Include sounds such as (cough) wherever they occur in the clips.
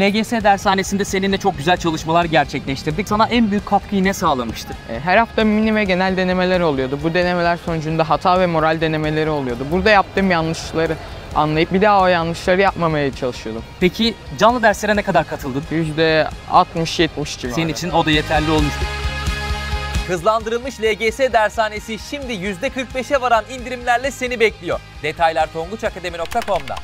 LGS dershanesinde seninle çok güzel çalışmalar gerçekleştirdik. Sana en büyük katkıyı ne sağlamıştır? E, her hafta mini ve genel denemeler oluyordu. Bu denemeler sonucunda hata ve moral denemeleri oluyordu. Burada yaptığım yanlışları anlayıp bir daha o yanlışları yapmamaya çalışıyordum. Peki canlı derslere ne kadar katıldın? %60-70 civarı. Senin için o da yeterli olmuştu. Hızlandırılmış LGS dershanesi şimdi %45'e varan indirimlerle seni bekliyor. Detaylar tonguçakademi.com'da.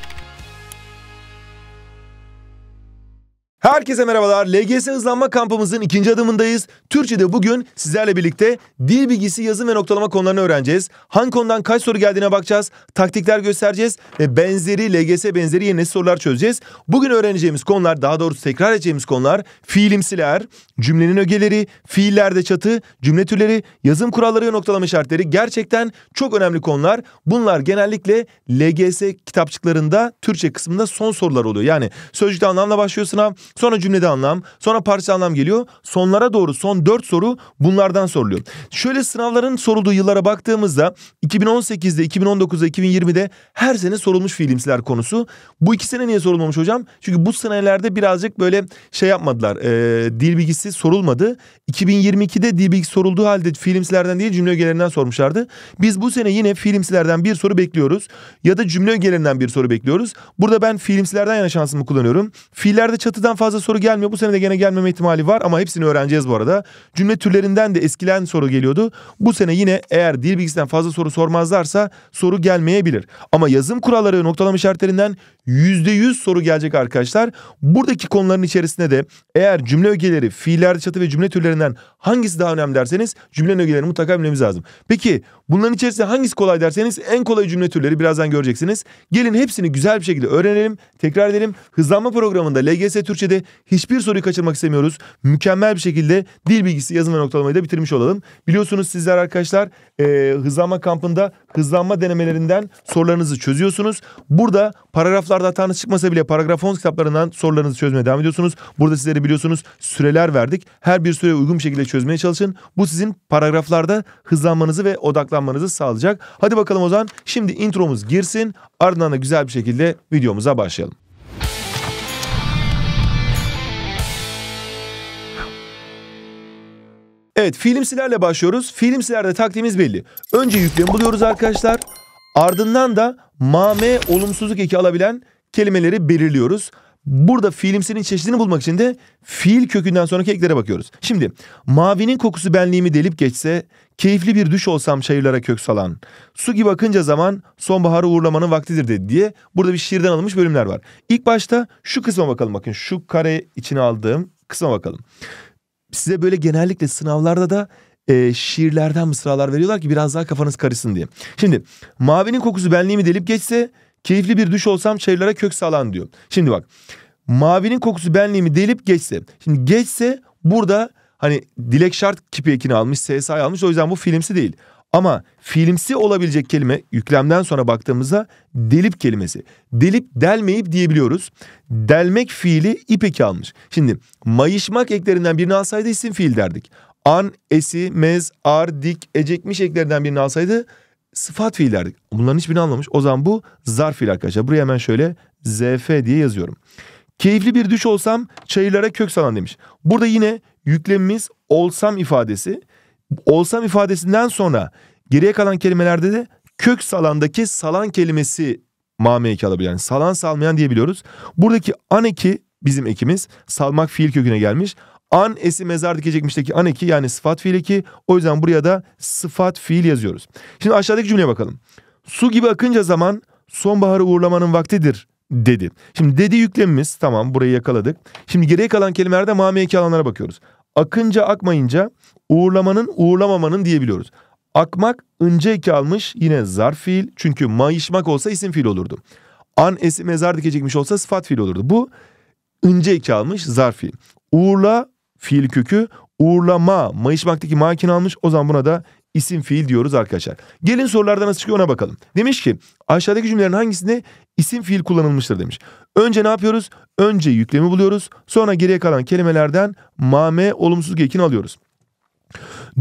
Herkese merhabalar. LGS hızlanma kampımızın ikinci adımındayız. Türkçe'de bugün sizlerle birlikte dil bilgisi, yazım ve noktalama konularını öğreneceğiz. Hangi konudan kaç soru geldiğine bakacağız. Taktikler göstereceğiz ve benzeri LGS benzeri yeni sorular çözeceğiz. Bugün öğreneceğimiz konular daha doğrusu tekrar edeceğimiz konular fiilimsiler, cümlenin ögeleri, fiillerde çatı, cümle türleri, yazım kuralları ve noktalama işaretleri gerçekten çok önemli konular. Bunlar genellikle LGS kitapçıklarında Türkçe kısmında son sorular oluyor. Yani sözcükte anlamla başlıyorsun sınav, Sonra cümlede anlam, sonra parça anlam geliyor. Sonlara doğru son 4 soru bunlardan soruluyor. Şöyle sınavların sorulduğu yıllara baktığımızda 2018'de, 2019'da, 2020'de her sene sorulmuş fiilimsiler konusu. Bu iki sene niye sorulmamış hocam? Çünkü bu senelerde birazcık böyle şey yapmadılar. E, dil bilgisi sorulmadı. 2022'de dil bilgisi sorulduğu halde fiilimsilerden değil cümle ögelerinden sormuşlardı. Biz bu sene yine fiilimsilerden bir soru bekliyoruz. Ya da cümle ögelerinden bir soru bekliyoruz. Burada ben fiilimsilerden yana şansımı kullanıyorum. Fiillerde çatıdan fazla fazla soru gelmiyor. Bu sene de gene gelmeme ihtimali var ama hepsini öğreneceğiz bu arada. Cümle türlerinden de eskilen soru geliyordu. Bu sene yine eğer dil bilgisinden fazla soru sormazlarsa soru gelmeyebilir. Ama yazım kuralları noktalama işaretlerinden %100 soru gelecek arkadaşlar. Buradaki konuların içerisinde de eğer cümle ögeleri, fiiller çatı ve cümle türlerinden hangisi daha önemli derseniz cümle ögelerini mutlaka bilmemiz lazım. Peki bunların içerisinde hangisi kolay derseniz en kolay cümle türleri birazdan göreceksiniz. Gelin hepsini güzel bir şekilde öğrenelim, tekrar edelim. Hızlanma programında LGS Türkçe'de hiçbir soruyu kaçırmak istemiyoruz. Mükemmel bir şekilde dil bilgisi, yazım ve noktalamayı da bitirmiş olalım. Biliyorsunuz sizler arkadaşlar e, hızlanma kampında hızlanma denemelerinden sorularınızı çözüyorsunuz. Burada paragraflar Sorularda hatanız çıkmasa bile paragraf 10 kitaplarından sorularınızı çözmeye devam ediyorsunuz. Burada sizlere biliyorsunuz süreler verdik. Her bir süreye uygun bir şekilde çözmeye çalışın. Bu sizin paragraflarda hızlanmanızı ve odaklanmanızı sağlayacak. Hadi bakalım o zaman şimdi intromuz girsin. Ardından da güzel bir şekilde videomuza başlayalım. Evet filmsilerle başlıyoruz. Filmsilerde taktiğimiz belli. Önce yüklemi buluyoruz arkadaşlar. Ardından da mame olumsuzluk eki alabilen kelimeleri belirliyoruz. Burada fiilimsinin çeşidini bulmak için de fiil kökünden sonraki eklere bakıyoruz. Şimdi mavinin kokusu benliğimi delip geçse, keyifli bir düş olsam çayırlara kök salan, su gibi akınca zaman sonbaharı uğurlamanın vaktidir dedi diye burada bir şiirden alınmış bölümler var. İlk başta şu kısma bakalım bakın şu kare içine aldığım kısma bakalım. Size böyle genellikle sınavlarda da e, şiirlerden mısralar veriyorlar ki biraz daha kafanız karışsın diye. Şimdi mavinin kokusu benliğimi delip geçse keyifli bir düş olsam çayırlara kök salan diyor. Şimdi bak mavinin kokusu benliğimi delip geçse. Şimdi geçse burada hani Dilek Şart kipekini almış SSI almış o yüzden bu filmsi değil. Ama filmsi olabilecek kelime yüklemden sonra baktığımızda delip kelimesi. Delip delmeyip diyebiliyoruz. Delmek fiili ipeki almış. Şimdi mayışmak eklerinden birini alsaydı isim fiil derdik an, esi, mez, ar, dik, ecekmiş eklerden birini alsaydı sıfat fiillerdik. Bunların hiçbirini anlamış. O zaman bu zarf fiil arkadaşlar. Buraya hemen şöyle zf diye yazıyorum. Keyifli bir düş olsam çayırlara kök salan demiş. Burada yine yüklemimiz olsam ifadesi. Olsam ifadesinden sonra geriye kalan kelimelerde de kök salandaki salan kelimesi mame eki alabilir. Yani salan salmayan diyebiliyoruz. Buradaki an eki bizim ekimiz salmak fiil köküne gelmiş. An esi mezar dikecekmişteki an eki yani sıfat fiil eki. O yüzden buraya da sıfat fiil yazıyoruz. Şimdi aşağıdaki cümleye bakalım. Su gibi akınca zaman sonbaharı uğurlamanın vaktidir dedi. Şimdi dedi yüklemimiz tamam burayı yakaladık. Şimdi geriye kalan kelimelerde mamiyeki alanlara bakıyoruz. Akınca akmayınca uğurlamanın uğurlamamanın diyebiliyoruz. Akmak ince eki almış yine zarf fiil çünkü mayışmak olsa isim fiil olurdu. An esi mezar dikecekmiş olsa sıfat fiil olurdu. Bu ince eki almış zarf fiil. Uğurla fiil kökü uğurlama mayışmaktaki makine almış o zaman buna da isim fiil diyoruz arkadaşlar. Gelin sorularda nasıl çıkıyor ona bakalım. Demiş ki aşağıdaki cümlelerin hangisinde isim fiil kullanılmıştır demiş. Önce ne yapıyoruz? Önce yüklemi buluyoruz. Sonra geriye kalan kelimelerden mame olumsuz gekin alıyoruz.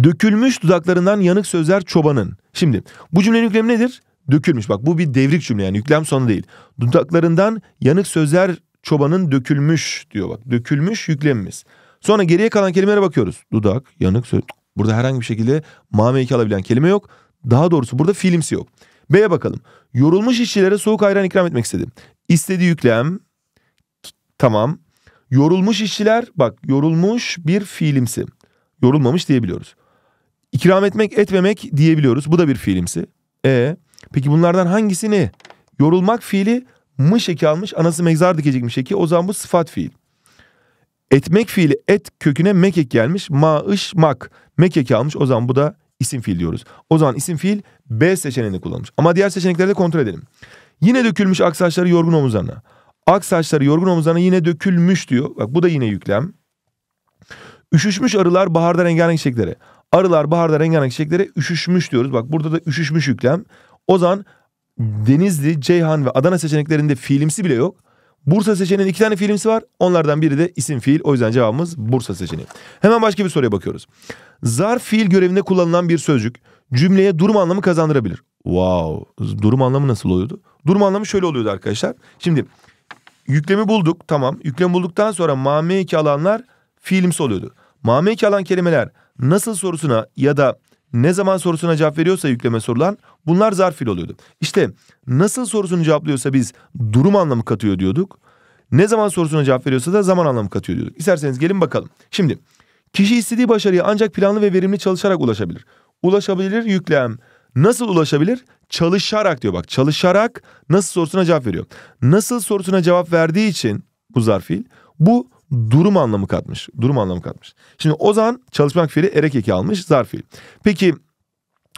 Dökülmüş dudaklarından yanık sözler çobanın. Şimdi bu cümlenin yüklemi nedir? Dökülmüş. Bak bu bir devrik cümle yani yüklem sonu değil. Dudaklarından yanık sözler çobanın dökülmüş diyor bak. Dökülmüş yüklemimiz. Sonra geriye kalan kelimelere bakıyoruz. Dudak, yanık, söz. Burada herhangi bir şekilde mame iki alabilen kelime yok. Daha doğrusu burada fiilimsi yok. B'ye bakalım. Yorulmuş işçilere soğuk ayran ikram etmek istedim. İstediği yüklem. Tamam. Yorulmuş işçiler bak yorulmuş bir fiilimsi. Yorulmamış diyebiliyoruz. İkram etmek etmemek diyebiliyoruz. Bu da bir fiilimsi. E peki bunlardan hangisi ne? Yorulmak fiili mış eki almış anası mezar dikecekmiş eki. O zaman bu sıfat fiil. Etmek fiili et köküne mekek gelmiş. Maış mak. Mekek almış. O zaman bu da isim fiil diyoruz. O zaman isim fiil B seçeneğini kullanmış. Ama diğer seçenekleri de kontrol edelim. Yine dökülmüş aksaçları yorgun omuzlarına. aksaçları yorgun omuzlarına yine dökülmüş diyor. Bak bu da yine yüklem. Üşüşmüş arılar baharda rengarenk çiçekleri. Arılar baharda rengarenk çiçekleri üşüşmüş diyoruz. Bak burada da üşüşmüş yüklem. O zaman Denizli, Ceyhan ve Adana seçeneklerinde fiilimsi bile yok. Bursa seçeneğinin iki tane fiilimsi var. Onlardan biri de isim fiil. O yüzden cevabımız Bursa seçeneği. Hemen başka bir soruya bakıyoruz. Zarf fiil görevinde kullanılan bir sözcük cümleye durum anlamı kazandırabilir. Wow. Durum anlamı nasıl oluyordu? Durum anlamı şöyle oluyordu arkadaşlar. Şimdi yüklemi bulduk. Tamam. Yüklemi bulduktan sonra mame iki alanlar fiilimsi oluyordu. Mame iki alan kelimeler nasıl sorusuna ya da ne zaman sorusuna cevap veriyorsa yükleme sorulan bunlar zarfil oluyordu. İşte nasıl sorusunu cevaplıyorsa biz durum anlamı katıyor diyorduk. Ne zaman sorusuna cevap veriyorsa da zaman anlamı katıyor diyorduk. İsterseniz gelin bakalım. Şimdi kişi istediği başarıya ancak planlı ve verimli çalışarak ulaşabilir. Ulaşabilir yüklem. Nasıl ulaşabilir? Çalışarak diyor bak. Çalışarak nasıl sorusuna cevap veriyor. Nasıl sorusuna cevap verdiği için bu zarfil. bu durum anlamı katmış. Durum anlamı katmış. Şimdi Ozan çalışmak fiili erek eki almış zarf fiil. Peki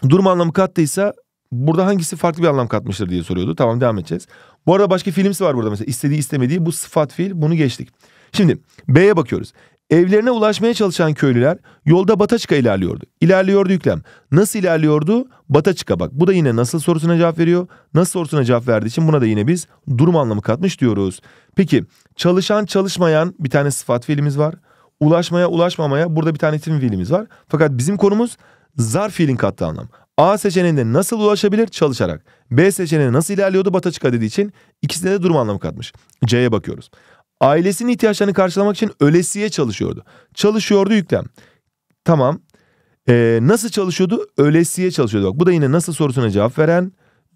durum anlamı kattıysa burada hangisi farklı bir anlam katmıştır diye soruyordu. Tamam devam edeceğiz. Bu arada başka filmsi var burada mesela. istediği istemediği bu sıfat fiil bunu geçtik. Şimdi B'ye bakıyoruz. Evlerine ulaşmaya çalışan köylüler yolda Bataçka ilerliyordu. İlerliyordu yüklem. Nasıl ilerliyordu? Bataçka bak. Bu da yine nasıl sorusuna cevap veriyor. Nasıl sorusuna cevap verdiği için buna da yine biz durum anlamı katmış diyoruz. Peki çalışan çalışmayan bir tane sıfat fiilimiz var. Ulaşmaya ulaşmamaya burada bir tane isim fiilimiz var. Fakat bizim konumuz zar fiilin kattığı anlam. A seçeneğinde nasıl ulaşabilir? Çalışarak. B seçeneğinde nasıl ilerliyordu? Bataçka dediği için ikisine de durum anlamı katmış. C'ye bakıyoruz. Ailesinin ihtiyaçlarını karşılamak için ölesiye çalışıyordu. Çalışıyordu yüklem. Tamam. Ee, nasıl çalışıyordu? Ölesiye çalışıyordu. Bak bu da yine nasıl sorusuna cevap veren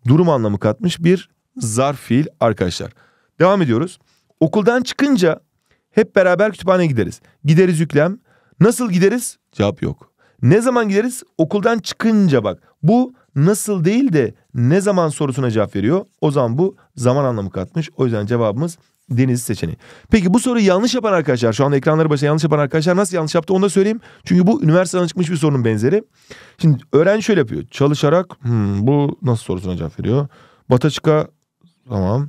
durum anlamı katmış bir zarf fiil arkadaşlar. Devam ediyoruz. Okuldan çıkınca hep beraber kütüphaneye gideriz. Gideriz yüklem. Nasıl gideriz? Cevap yok. Ne zaman gideriz? Okuldan çıkınca bak. Bu nasıl değil de ne zaman sorusuna cevap veriyor. O zaman bu zaman anlamı katmış. O yüzden cevabımız deniz seçeneği. Peki bu soruyu yanlış yapan arkadaşlar şu anda ekranları başına yanlış yapan arkadaşlar nasıl yanlış yaptı onu da söyleyeyim. Çünkü bu üniversiteden çıkmış bir sorunun benzeri. Şimdi öğrenci şöyle yapıyor. Çalışarak hmm, bu nasıl sorusuna cevap veriyor. Bataçık'a tamam.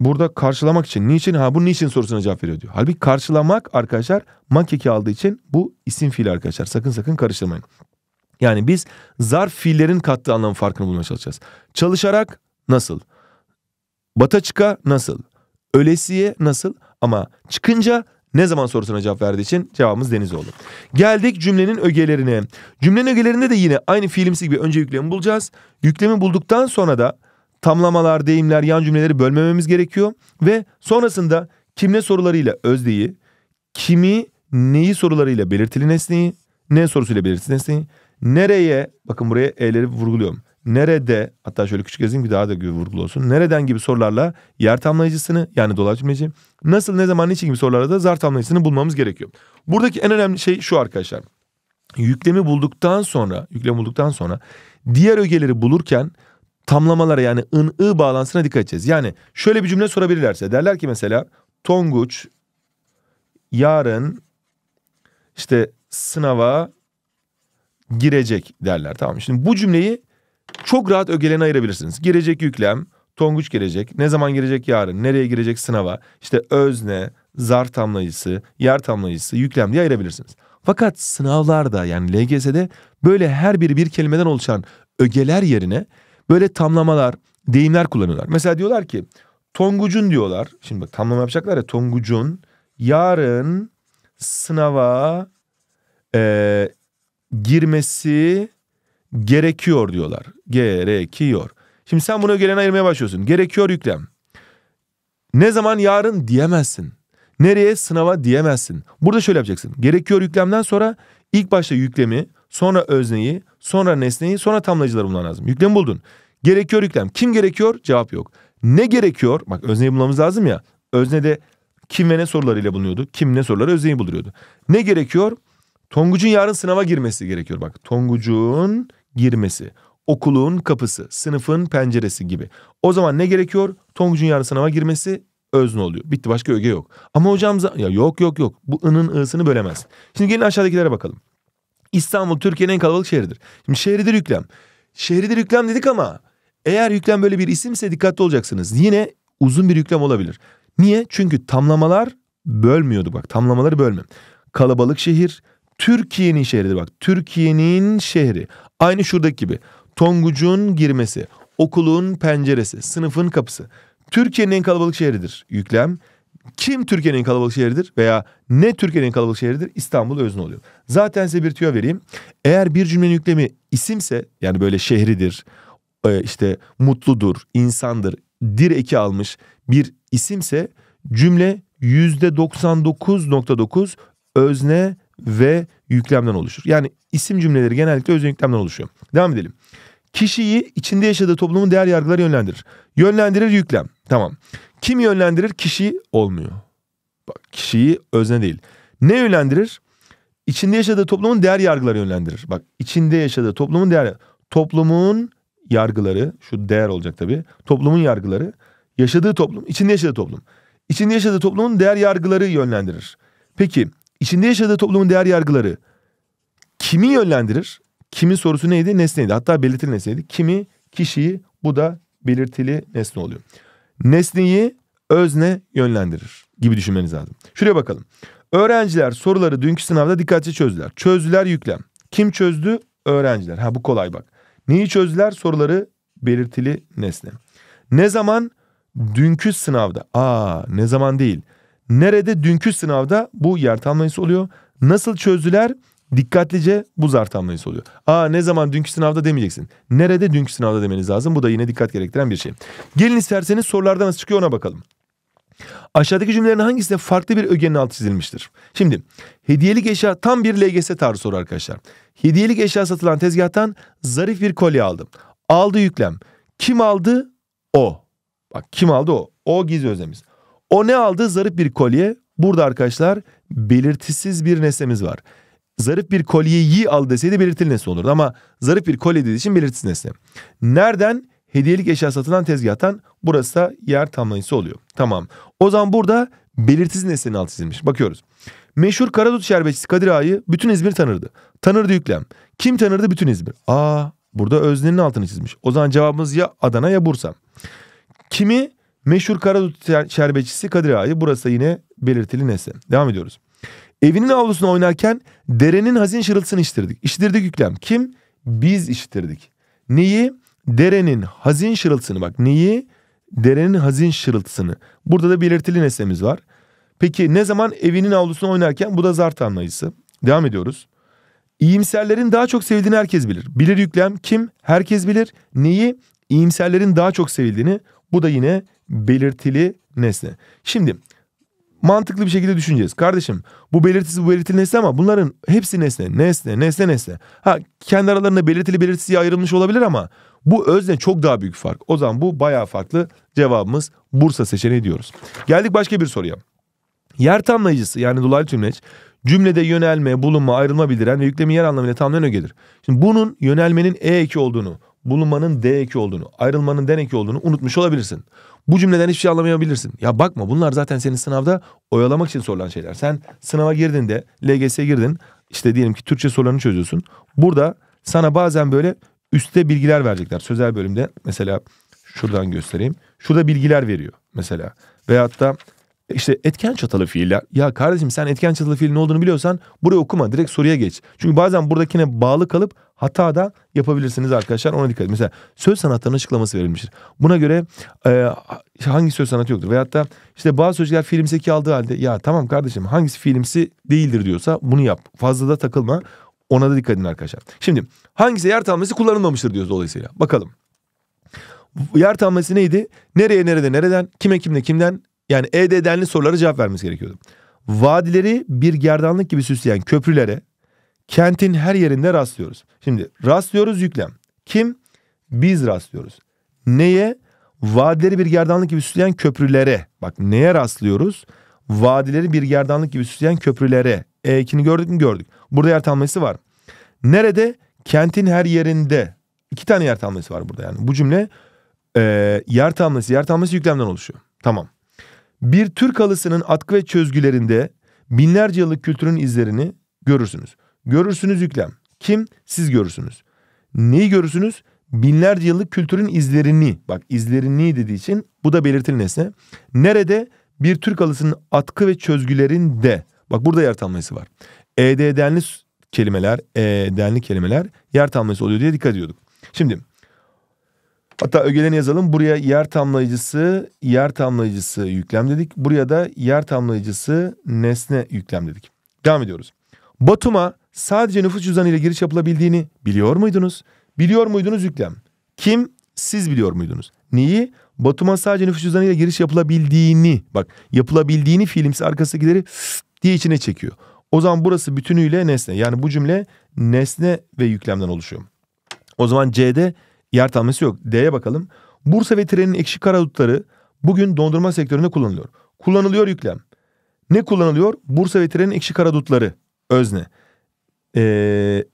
Burada karşılamak için niçin ha bu niçin sorusuna cevap veriyor diyor. Halbuki karşılamak arkadaşlar makeki aldığı için bu isim fiili arkadaşlar. Sakın sakın karıştırmayın. Yani biz zarf fiillerin kattığı anlamın farkını bulmaya çalışacağız. Çalışarak nasıl? Bataçık'a nasıl? Ölesiye nasıl ama çıkınca ne zaman sorusuna cevap verdiği için cevabımız deniz oldu. Geldik cümlenin ögelerine. Cümlenin ögelerinde de yine aynı fiilimsi gibi önce yüklemi bulacağız. Yüklemi bulduktan sonra da tamlamalar, deyimler, yan cümleleri bölmememiz gerekiyor. Ve sonrasında kimle ne sorularıyla özdeyi, kimi neyi sorularıyla belirtili nesneyi, ne sorusuyla belirtili nesneyi, nereye, bakın buraya e'leri vurguluyorum nerede hatta şöyle küçük yazayım ki daha da vurgulu olsun. Nereden gibi sorularla yer tamlayıcısını yani dolar cümleci nasıl ne zaman niçin gibi sorularla da zar tamlayıcısını bulmamız gerekiyor. Buradaki en önemli şey şu arkadaşlar. Yüklemi bulduktan sonra yüklemi bulduktan sonra diğer ögeleri bulurken tamlamalara yani ın ı bağlantısına dikkat edeceğiz. Yani şöyle bir cümle sorabilirlerse derler ki mesela Tonguç yarın işte sınava girecek derler tamam Şimdi bu cümleyi çok rahat ögelerini ayırabilirsiniz. Girecek yüklem, tonguç gelecek, ne zaman girecek yarın, nereye girecek sınava, işte özne, zar tamlayıcısı, yer tamlayıcısı, yüklem diye ayırabilirsiniz. Fakat sınavlarda yani LGS'de böyle her biri bir kelimeden oluşan ögeler yerine böyle tamlamalar, deyimler kullanıyorlar. Mesela diyorlar ki Tongucun diyorlar. Şimdi bak tamlama yapacaklar ya Tongucun yarın sınava e, girmesi gerekiyor diyorlar. Gerekiyor. Şimdi sen bunu gelen ayırmaya başlıyorsun. Gerekiyor yüklem. Ne zaman yarın diyemezsin. Nereye sınava diyemezsin. Burada şöyle yapacaksın. Gerekiyor yüklemden sonra ilk başta yüklemi, sonra özneyi, sonra nesneyi, sonra tamlayıcıları bulman lazım. Yüklemi buldun. Gerekiyor yüklem. Kim gerekiyor? Cevap yok. Ne gerekiyor? Bak özneyi bulmamız lazım ya. Öznede kim ve ne sorularıyla bulunuyordu? Kim ne soruları özneyi bulduruyordu. Ne gerekiyor? Tonguç'un yarın sınava girmesi gerekiyor. Bak Tonguç'un girmesi, okulun kapısı, sınıfın penceresi gibi. O zaman ne gerekiyor? Tonguç'un yarın sınava girmesi özne oluyor. Bitti başka öge yok. Ama hocam ya yok yok yok bu ının ısını bölemez. Şimdi gelin aşağıdakilere bakalım. İstanbul Türkiye'nin en kalabalık şehridir. Şimdi şehridir yüklem. Şehridir yüklem dedik ama eğer yüklem böyle bir isimse dikkatli olacaksınız. Yine uzun bir yüklem olabilir. Niye? Çünkü tamlamalar bölmüyordu bak. Tamlamaları bölmem. Kalabalık şehir, Türkiye'nin şehridir bak. Türkiye'nin şehri. Aynı şuradaki gibi. Tonguç'un girmesi, okulun penceresi, sınıfın kapısı. Türkiye'nin en kalabalık şehridir yüklem. Kim Türkiye'nin en kalabalık şehridir veya ne Türkiye'nin en kalabalık şehridir? İstanbul özne oluyor. Zaten size bir tüyo vereyim. Eğer bir cümlenin yüklemi isimse yani böyle şehridir, e, işte mutludur, insandır, dir eki almış bir isimse cümle %99.9 özne ve yüklemden oluşur. Yani isim cümleleri genellikle özne yüklemden oluşuyor. Devam edelim. Kişiyi içinde yaşadığı toplumun değer yargıları yönlendirir. Yönlendirir yüklem. Tamam. Kim yönlendirir? Kişi olmuyor. Bak kişiyi özne değil. Ne yönlendirir? İçinde yaşadığı toplumun değer yargıları yönlendirir. Bak içinde yaşadığı toplumun değer toplumun yargıları şu değer olacak tabi. Toplumun yargıları yaşadığı toplum, içinde yaşadığı toplum. içinde yaşadığı toplumun değer yargıları yönlendirir. Peki içinde yaşadığı toplumun değer yargıları kimi yönlendirir? Kimin sorusu neydi? Nesneydi. Hatta belirtili nesneydi. Kimi, kişiyi bu da belirtili nesne oluyor. Nesneyi özne yönlendirir gibi düşünmeniz lazım. Şuraya bakalım. Öğrenciler soruları dünkü sınavda dikkatli çözdüler. Çözdüler yüklem. Kim çözdü? Öğrenciler. Ha bu kolay bak. Neyi çözdüler? Soruları belirtili nesne. Ne zaman? Dünkü sınavda. Aa ne zaman değil. Nerede dünkü sınavda bu yer tamlayısı oluyor. Nasıl çözdüler? Dikkatlice bu zar tamlayısı oluyor. Aa ne zaman dünkü sınavda demeyeceksin. Nerede dünkü sınavda demeniz lazım. Bu da yine dikkat gerektiren bir şey. Gelin isterseniz sorularda nasıl çıkıyor ona bakalım. Aşağıdaki cümlelerin hangisinde farklı bir ögenin altı çizilmiştir? Şimdi hediyelik eşya tam bir LGS tarzı soru arkadaşlar. Hediyelik eşya satılan tezgahtan zarif bir kolye aldım. Aldı yüklem. Kim aldı? O. Bak kim aldı o? O gizli özlemiz. O ne aldı? Zarif bir kolye. Burada arkadaşlar belirtisiz bir nesnemiz var. Zarif bir kolyeyi al deseydi belirtili nesne olurdu ama zarif bir kolye dediği için belirtisiz nesne. Nereden? Hediyelik eşya satılan tezgahtan burası da yer tamlayısı oluyor. Tamam. O zaman burada belirtisiz nesnenin altı çizilmiş. Bakıyoruz. Meşhur Karadut şerbetçisi Kadir Ağa'yı bütün İzmir tanırdı. Tanırdı yüklem. Kim tanırdı bütün İzmir? Aa burada öznenin altını çizmiş. O zaman cevabımız ya Adana ya Bursa. Kimi Meşhur Karadut şerbetçisi Kadir Ağa'yı. Burası yine belirtili nesne. Devam ediyoruz. Evinin avlusuna oynarken derenin hazin şırıltısını iştirdik. İştirdik yüklem. Kim? Biz iştirdik. Neyi? Derenin hazin şırıltısını. Bak neyi? Derenin hazin şırıltısını. Burada da belirtili nesnemiz var. Peki ne zaman evinin avlusuna oynarken? Bu da zart anlayısı. Devam ediyoruz. İyimserlerin daha çok sevildiğini herkes bilir. Bilir yüklem kim? Herkes bilir. Neyi? İyimserlerin daha çok sevildiğini. Bu da yine belirtili nesne. Şimdi mantıklı bir şekilde düşüneceğiz. Kardeşim bu belirtisi bu belirtili nesne ama bunların hepsi nesne. Nesne, nesne, nesne. Ha kendi aralarında belirtili belirtisiye ayrılmış olabilir ama bu özne çok daha büyük fark. O zaman bu bayağı farklı cevabımız Bursa seçeneği diyoruz. Geldik başka bir soruya. Yer tamlayıcısı yani dolaylı tümleç cümlede yönelme, bulunma, ayrılma bildiren ve yüklemi yer anlamıyla tamlayan ögedir. Şimdi bunun yönelmenin e eki olduğunu bulunmanın D2 olduğunu, ayrılmanın D2 olduğunu unutmuş olabilirsin. Bu cümleden hiçbir şey anlamayabilirsin. Ya bakma bunlar zaten senin sınavda oyalamak için sorulan şeyler. Sen sınava girdiğinde, LGS'ye girdin, işte diyelim ki Türkçe sorularını çözüyorsun. Burada sana bazen böyle üstte bilgiler verecekler. Sözel bölümde mesela şuradan göstereyim. Şurada bilgiler veriyor mesela. Veyahut da işte etken çatalı fiiller. Ya kardeşim sen etken çatalı fiil ne olduğunu biliyorsan buraya okuma. Direkt soruya geç. Çünkü bazen buradakine bağlı kalıp hata da yapabilirsiniz arkadaşlar. Ona dikkat edin. Mesela söz sanatının açıklaması verilmiştir. Buna göre e, hangi söz sanatı yoktur? Veyahut da işte bazı sözcükler filimseki aldığı halde ya tamam kardeşim hangisi filimsi değildir diyorsa bunu yap. Fazla da takılma. Ona da dikkat edin arkadaşlar. Şimdi hangisi yer tanımlaması kullanılmamıştır diyoruz dolayısıyla. Bakalım. Yer tanımlaması neydi? Nereye nerede nereden? Kime kimle kimden? Yani ed EDD'li sorulara cevap vermemiz gerekiyordu. Vadileri bir gerdanlık gibi süsleyen köprülere kentin her yerinde rastlıyoruz. Şimdi rastlıyoruz yüklem. Kim? Biz rastlıyoruz. Neye? Vadileri bir gerdanlık gibi süsleyen köprülere. Bak neye rastlıyoruz? Vadileri bir gerdanlık gibi süsleyen köprülere. E2'ni gördük mü? Gördük. Burada yer tanımlayısı var. Nerede? Kentin her yerinde. İki tane yer tanımlayısı var burada yani. Bu cümle e, yer tanımlayısı, yer tanımlayısı yüklemden oluşuyor. Tamam bir Türk halısının atkı ve çözgülerinde binlerce yıllık kültürün izlerini görürsünüz. Görürsünüz yüklem. Kim? Siz görürsünüz. Neyi görürsünüz? Binlerce yıllık kültürün izlerini. Bak izlerini dediği için bu da belirtili nesne. Nerede? Bir Türk halısının atkı ve çözgülerinde. Bak burada yer tamlaması var. ED'denli kelimeler, ED'denli kelimeler yer tamlaması oluyor diye dikkat ediyorduk. Şimdi Hatta ögelerini yazalım. Buraya yer tamlayıcısı, yer tamlayıcısı yüklem dedik. Buraya da yer tamlayıcısı nesne yüklem dedik. Devam ediyoruz. Batum'a sadece nüfus cüzdanıyla giriş yapılabildiğini biliyor muydunuz? Biliyor muydunuz yüklem? Kim? Siz biliyor muydunuz? Neyi? Batum'a sadece nüfus cüzdanıyla giriş yapılabildiğini. Bak yapılabildiğini fiilimsi arkasındakileri diye içine çekiyor. O zaman burası bütünüyle nesne. Yani bu cümle nesne ve yüklemden oluşuyor. O zaman C'de Yer tanımlısı yok. D'ye bakalım. Bursa ve trenin ekşi karadutları bugün dondurma sektöründe kullanılıyor. Kullanılıyor yüklem. Ne kullanılıyor? Bursa ve trenin ekşi karadutları. Özne. Ee,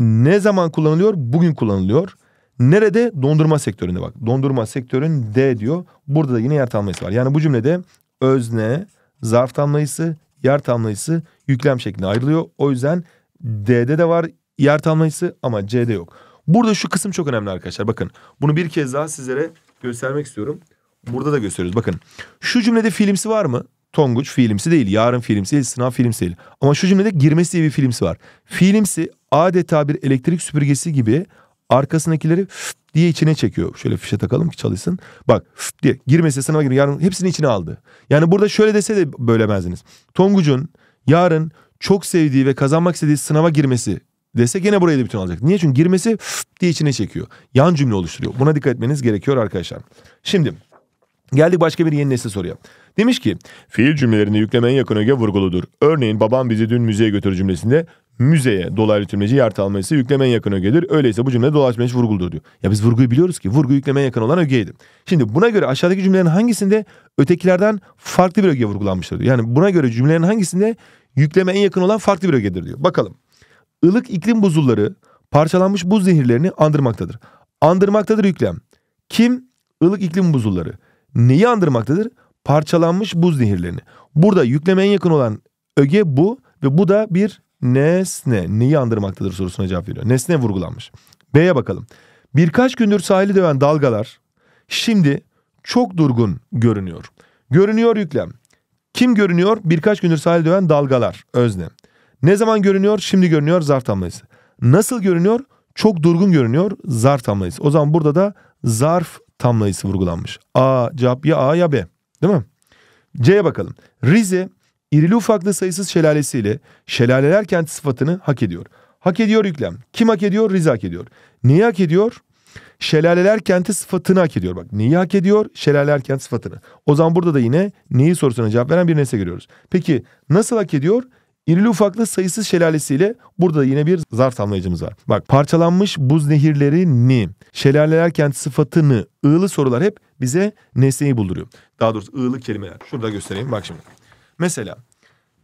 ne zaman kullanılıyor? Bugün kullanılıyor. Nerede? Dondurma sektöründe bak. Dondurma sektörün D diyor. Burada da yine yer tamlayısı var. Yani bu cümlede özne, zarf tamlayısı, yer tamlayısı yüklem şeklinde ayrılıyor. O yüzden D'de de var yer tamlayısı ama C'de yok. Burada şu kısım çok önemli arkadaşlar. Bakın bunu bir kez daha sizlere göstermek istiyorum. Burada da gösteriyoruz. Bakın şu cümlede fiilimsi var mı? Tonguç fiilimsi değil, yarın fiilimsi değil, sınav fiilimsi değil. Ama şu cümlede girmesi diye bir fiilimsi var. Fiilimsi adeta bir elektrik süpürgesi gibi arkasındakileri diye içine çekiyor. Şöyle fişe takalım ki çalışsın. Bak diye girmesi sınava girin yarın hepsini içine aldı. Yani burada şöyle dese de bölemezdiniz. Tonguç'un yarın çok sevdiği ve kazanmak istediği sınava girmesi dese gene burayı da bütün alacak. Niye? Çünkü girmesi diye içine çekiyor. Yan cümle oluşturuyor. Buna dikkat etmeniz gerekiyor arkadaşlar. Şimdi geldik başka bir yeni nesne soruya. Demiş ki fiil cümlelerinde yüklemen yakın öge vurguludur. Örneğin babam bizi dün müzeye götür cümlesinde müzeye dolaylı tümleci yer almayısı yüklemen yakın ögedir. Öyleyse bu cümle dolaylı tümleci vurguludur diyor. Ya biz vurguyu biliyoruz ki vurgu yüklemen yakın olan ögeydi. Şimdi buna göre aşağıdaki cümlelerin hangisinde ötekilerden farklı bir öge vurgulanmıştır diyor. Yani buna göre cümlelerin hangisinde yükleme en yakın olan farklı bir ögedir diyor. Bakalım ılık iklim buzulları parçalanmış buz zehirlerini andırmaktadır. Andırmaktadır yüklem. Kim? ılık iklim buzulları. Neyi andırmaktadır? Parçalanmış buz zehirlerini. Burada yüklemeye en yakın olan öge bu ve bu da bir nesne. Neyi andırmaktadır sorusuna cevap veriyor. Nesne vurgulanmış. B'ye bakalım. Birkaç gündür sahili döven dalgalar şimdi çok durgun görünüyor. Görünüyor yüklem. Kim görünüyor? Birkaç gündür sahil döven dalgalar. Özne. Ne zaman görünüyor? Şimdi görünüyor zar tamlayısı. Nasıl görünüyor? Çok durgun görünüyor zar tamlayısı. O zaman burada da zarf tamlayısı vurgulanmış. A cevap ya A ya B. Değil mi? C'ye bakalım. Rize irili ufaklı sayısız şelalesiyle şelaleler kenti sıfatını hak ediyor. Hak ediyor yüklem. Kim hak ediyor? Rize hak ediyor. Neyi hak ediyor? Şelaleler kenti sıfatını hak ediyor. Bak neyi hak ediyor? Şelaleler kenti sıfatını. O zaman burada da yine neyi sorusuna cevap veren bir nesne görüyoruz. Peki nasıl hak ediyor? İrili ufaklı sayısız şelalesiyle burada yine bir zar tamlayıcımız var. Bak parçalanmış buz nehirleri ni, şelaleler kenti sıfatını, ığlı sorular hep bize nesneyi bulduruyor. Daha doğrusu ığlı kelimeler. Şurada göstereyim bak şimdi. Mesela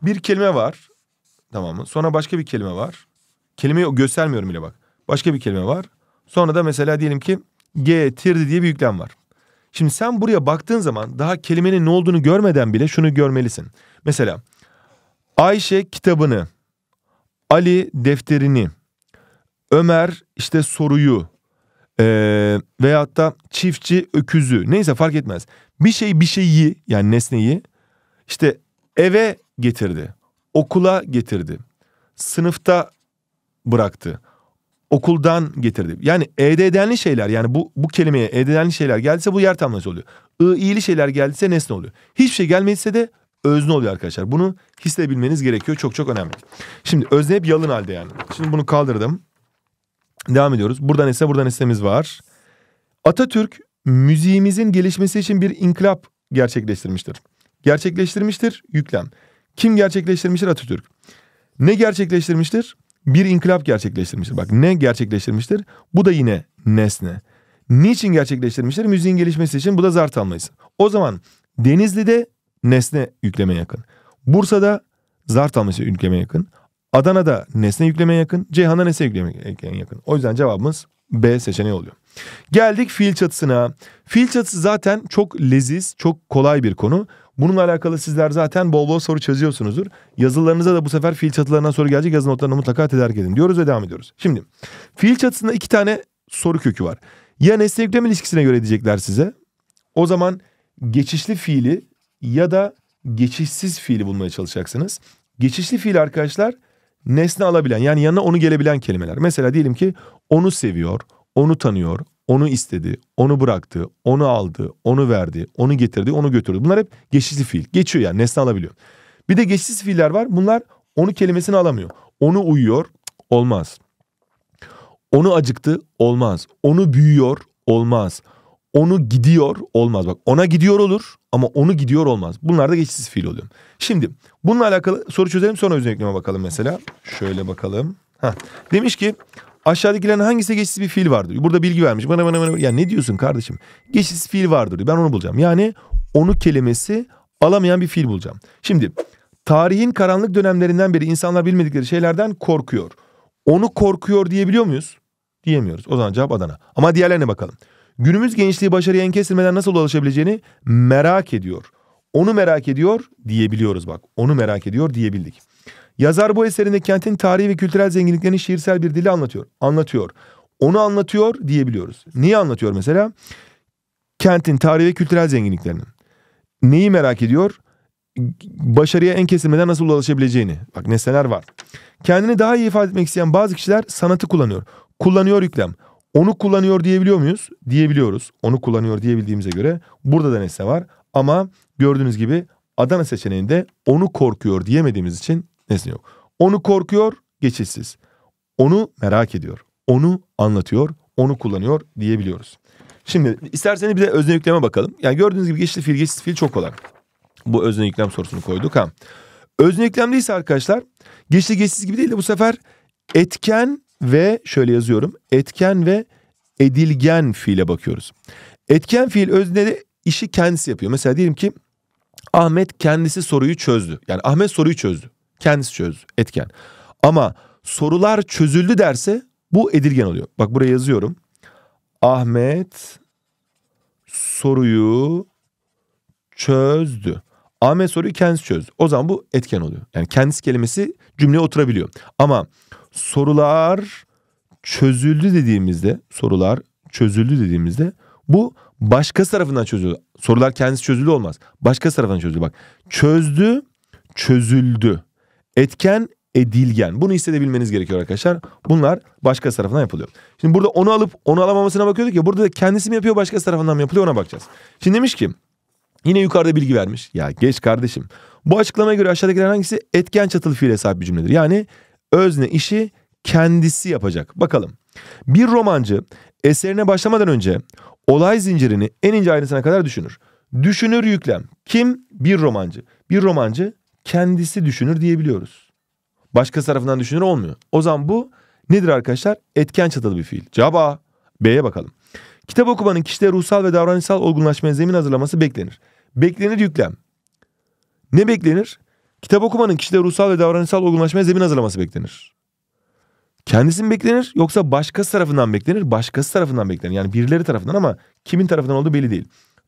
bir kelime var. Tamam mı? Sonra başka bir kelime var. Kelimeyi göstermiyorum bile bak. Başka bir kelime var. Sonra da mesela diyelim ki g getirdi diye bir yüklem var. Şimdi sen buraya baktığın zaman daha kelimenin ne olduğunu görmeden bile şunu görmelisin. Mesela Ayşe kitabını, Ali defterini, Ömer işte soruyu e, veyahut da çiftçi öküzü neyse fark etmez. Bir şey bir şeyi yani nesneyi işte eve getirdi, okula getirdi, sınıfta bıraktı, okuldan getirdi. Yani EDD'li şeyler yani bu, bu kelimeye EDD'li şeyler geldiyse bu yer tamlaması oluyor. I, i'li şeyler geldiyse nesne oluyor. Hiçbir şey gelmediyse de özne oluyor arkadaşlar. Bunu hissedebilmeniz gerekiyor. Çok çok önemli. Şimdi özne hep yalın halde yani. Şimdi bunu kaldırdım. Devam ediyoruz. Buradan ise buradan hissemiz var. Atatürk müziğimizin gelişmesi için bir inkılap gerçekleştirmiştir. Gerçekleştirmiştir yüklem. Kim gerçekleştirmiştir Atatürk? Ne gerçekleştirmiştir? Bir inkılap gerçekleştirmiştir. Bak ne gerçekleştirmiştir? Bu da yine nesne. Niçin gerçekleştirmiştir? Müziğin gelişmesi için. Bu da zar tamlayısı. O zaman Denizli'de nesne yükleme yakın. Bursa'da Zartan mesela yükleme yakın. Adana'da nesne yükleme yakın. Ceyhan'da nesne yükleme yakın. O yüzden cevabımız B seçeneği oluyor. Geldik fiil çatısına. Fiil çatısı zaten çok leziz, çok kolay bir konu. Bununla alakalı sizler zaten bol bol soru çözüyorsunuzdur. Yazılarınıza da bu sefer fiil çatılarından soru gelecek. Yazı notlarına mutlaka tedarik edin diyoruz ve devam ediyoruz. Şimdi fiil çatısında iki tane soru kökü var. Ya nesne yükleme ilişkisine göre diyecekler size. O zaman geçişli fiili ya da geçişsiz fiili bulmaya çalışacaksınız. Geçişli fiil arkadaşlar nesne alabilen yani yanına onu gelebilen kelimeler. Mesela diyelim ki onu seviyor, onu tanıyor, onu istedi, onu bıraktı, onu aldı, onu verdi, onu getirdi, onu götürdü. Bunlar hep geçişli fiil. Geçiyor yani nesne alabiliyor. Bir de geçişsiz fiiller var. Bunlar onu kelimesini alamıyor. Onu uyuyor olmaz. Onu acıktı olmaz. Onu büyüyor olmaz. Onu gidiyor olmaz. Bak ona gidiyor olur. Ama onu gidiyor olmaz. Bunlar da geçsiz fiil oluyor. Şimdi bununla alakalı soru çözelim sonra özne özellikleme bakalım mesela. Şöyle bakalım. Heh. Demiş ki aşağıdakilerin hangisi geçsiz bir fiil vardır? Burada bilgi vermiş. Bana bana bana. Ya ne diyorsun kardeşim? Geçsiz fiil vardır. Diyor. Ben onu bulacağım. Yani onu kelimesi alamayan bir fiil bulacağım. Şimdi tarihin karanlık dönemlerinden beri insanlar bilmedikleri şeylerden korkuyor. Onu korkuyor diyebiliyor muyuz? Diyemiyoruz. O zaman cevap Adana. Ama diğerlerine bakalım günümüz gençliği başarıya en kesilmeden nasıl ulaşabileceğini merak ediyor. Onu merak ediyor diyebiliyoruz bak. Onu merak ediyor diyebildik. Yazar bu eserinde kentin tarihi ve kültürel zenginliklerini şiirsel bir dili anlatıyor. Anlatıyor. Onu anlatıyor diyebiliyoruz. Niye anlatıyor mesela? Kentin tarihi ve kültürel zenginliklerini. Neyi merak ediyor? Başarıya en kesilmeden nasıl ulaşabileceğini. Bak nesneler var. Kendini daha iyi ifade etmek isteyen bazı kişiler sanatı kullanıyor. Kullanıyor yüklem. Onu kullanıyor diyebiliyor muyuz? Diyebiliyoruz. Onu kullanıyor diyebildiğimize göre burada da nesne var. Ama gördüğünüz gibi Adana seçeneğinde onu korkuyor diyemediğimiz için nesne yok. Onu korkuyor geçişsiz. Onu merak ediyor. Onu anlatıyor. Onu kullanıyor diyebiliyoruz. Şimdi isterseniz bir de özne yükleme bakalım. Yani gördüğünüz gibi geçişli fiil geçişsiz fiil çok kolay. Bu özne yüklem sorusunu koyduk ha. Özne yüklemde ise arkadaşlar geçişli geçişsiz gibi değil de bu sefer etken ve şöyle yazıyorum etken ve edilgen fiile bakıyoruz. Etken fiil öznede işi kendisi yapıyor. Mesela diyelim ki Ahmet kendisi soruyu çözdü. Yani Ahmet soruyu çözdü. Kendisi çözdü etken. Ama sorular çözüldü derse bu edilgen oluyor. Bak buraya yazıyorum. Ahmet soruyu çözdü. Ahmet soruyu kendisi çözdü. O zaman bu etken oluyor. Yani kendisi kelimesi cümleye oturabiliyor. Ama sorular çözüldü dediğimizde, sorular çözüldü dediğimizde bu başka tarafından çözüldü. Sorular kendisi çözüldü olmaz. Başka tarafından çözüldü Bak çözdü, çözüldü. Etken, edilgen. Bunu hissedebilmeniz gerekiyor arkadaşlar. Bunlar başka tarafından yapılıyor. Şimdi burada onu alıp onu alamamasına bakıyorduk ya. Burada da kendisi mi yapıyor başka tarafından mı yapılıyor ona bakacağız. Şimdi demiş ki yine yukarıda bilgi vermiş. Ya geç kardeşim. Bu açıklamaya göre aşağıdakiler hangisi etken çatılı fiil hesap bir cümledir. Yani özne işi kendisi yapacak. Bakalım. Bir romancı eserine başlamadan önce olay zincirini en ince ayrıntısına kadar düşünür. Düşünür yüklem. Kim? Bir romancı. Bir romancı kendisi düşünür diyebiliyoruz. Başka tarafından düşünür olmuyor. O zaman bu nedir arkadaşlar? Etken çatılı bir fiil. Cevap B'ye bakalım. Kitap okumanın kişide ruhsal ve davranışsal olgunlaşmaya zemin hazırlaması beklenir. Beklenir yüklem. Ne beklenir? Kitap okumanın kişide ruhsal ve davranışsal olgunlaşmaya zemin hazırlaması beklenir. Kendisi mi beklenir yoksa başkası tarafından beklenir? Başkası tarafından beklenir. Yani birileri tarafından ama kimin tarafından olduğu belli değil.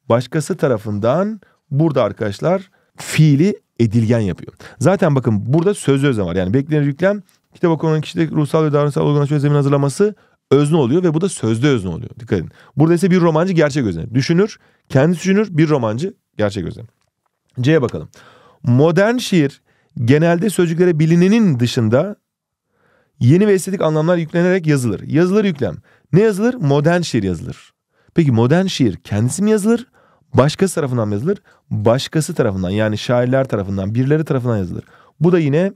Başkası tarafından burada arkadaşlar fiili edilgen yapıyor. Zaten bakın burada sözlü özlem var. Yani beklenir yüklem kitap okumanın kişide ruhsal ve davranışsal olgunlaşmaya zemin hazırlaması özne oluyor ve bu da sözde özne oluyor. Dikkat edin. Burada ise bir romancı gerçek özne. Düşünür, kendisi düşünür, bir romancı gerçek özne. C'ye bakalım modern şiir genelde sözcüklere bilinenin dışında yeni ve estetik anlamlar yüklenerek yazılır. Yazılır yüklem. Ne yazılır? Modern şiir yazılır. Peki modern şiir kendisi mi yazılır? Başkası tarafından mı yazılır? Başkası tarafından yani şairler tarafından, birileri tarafından yazılır. Bu da yine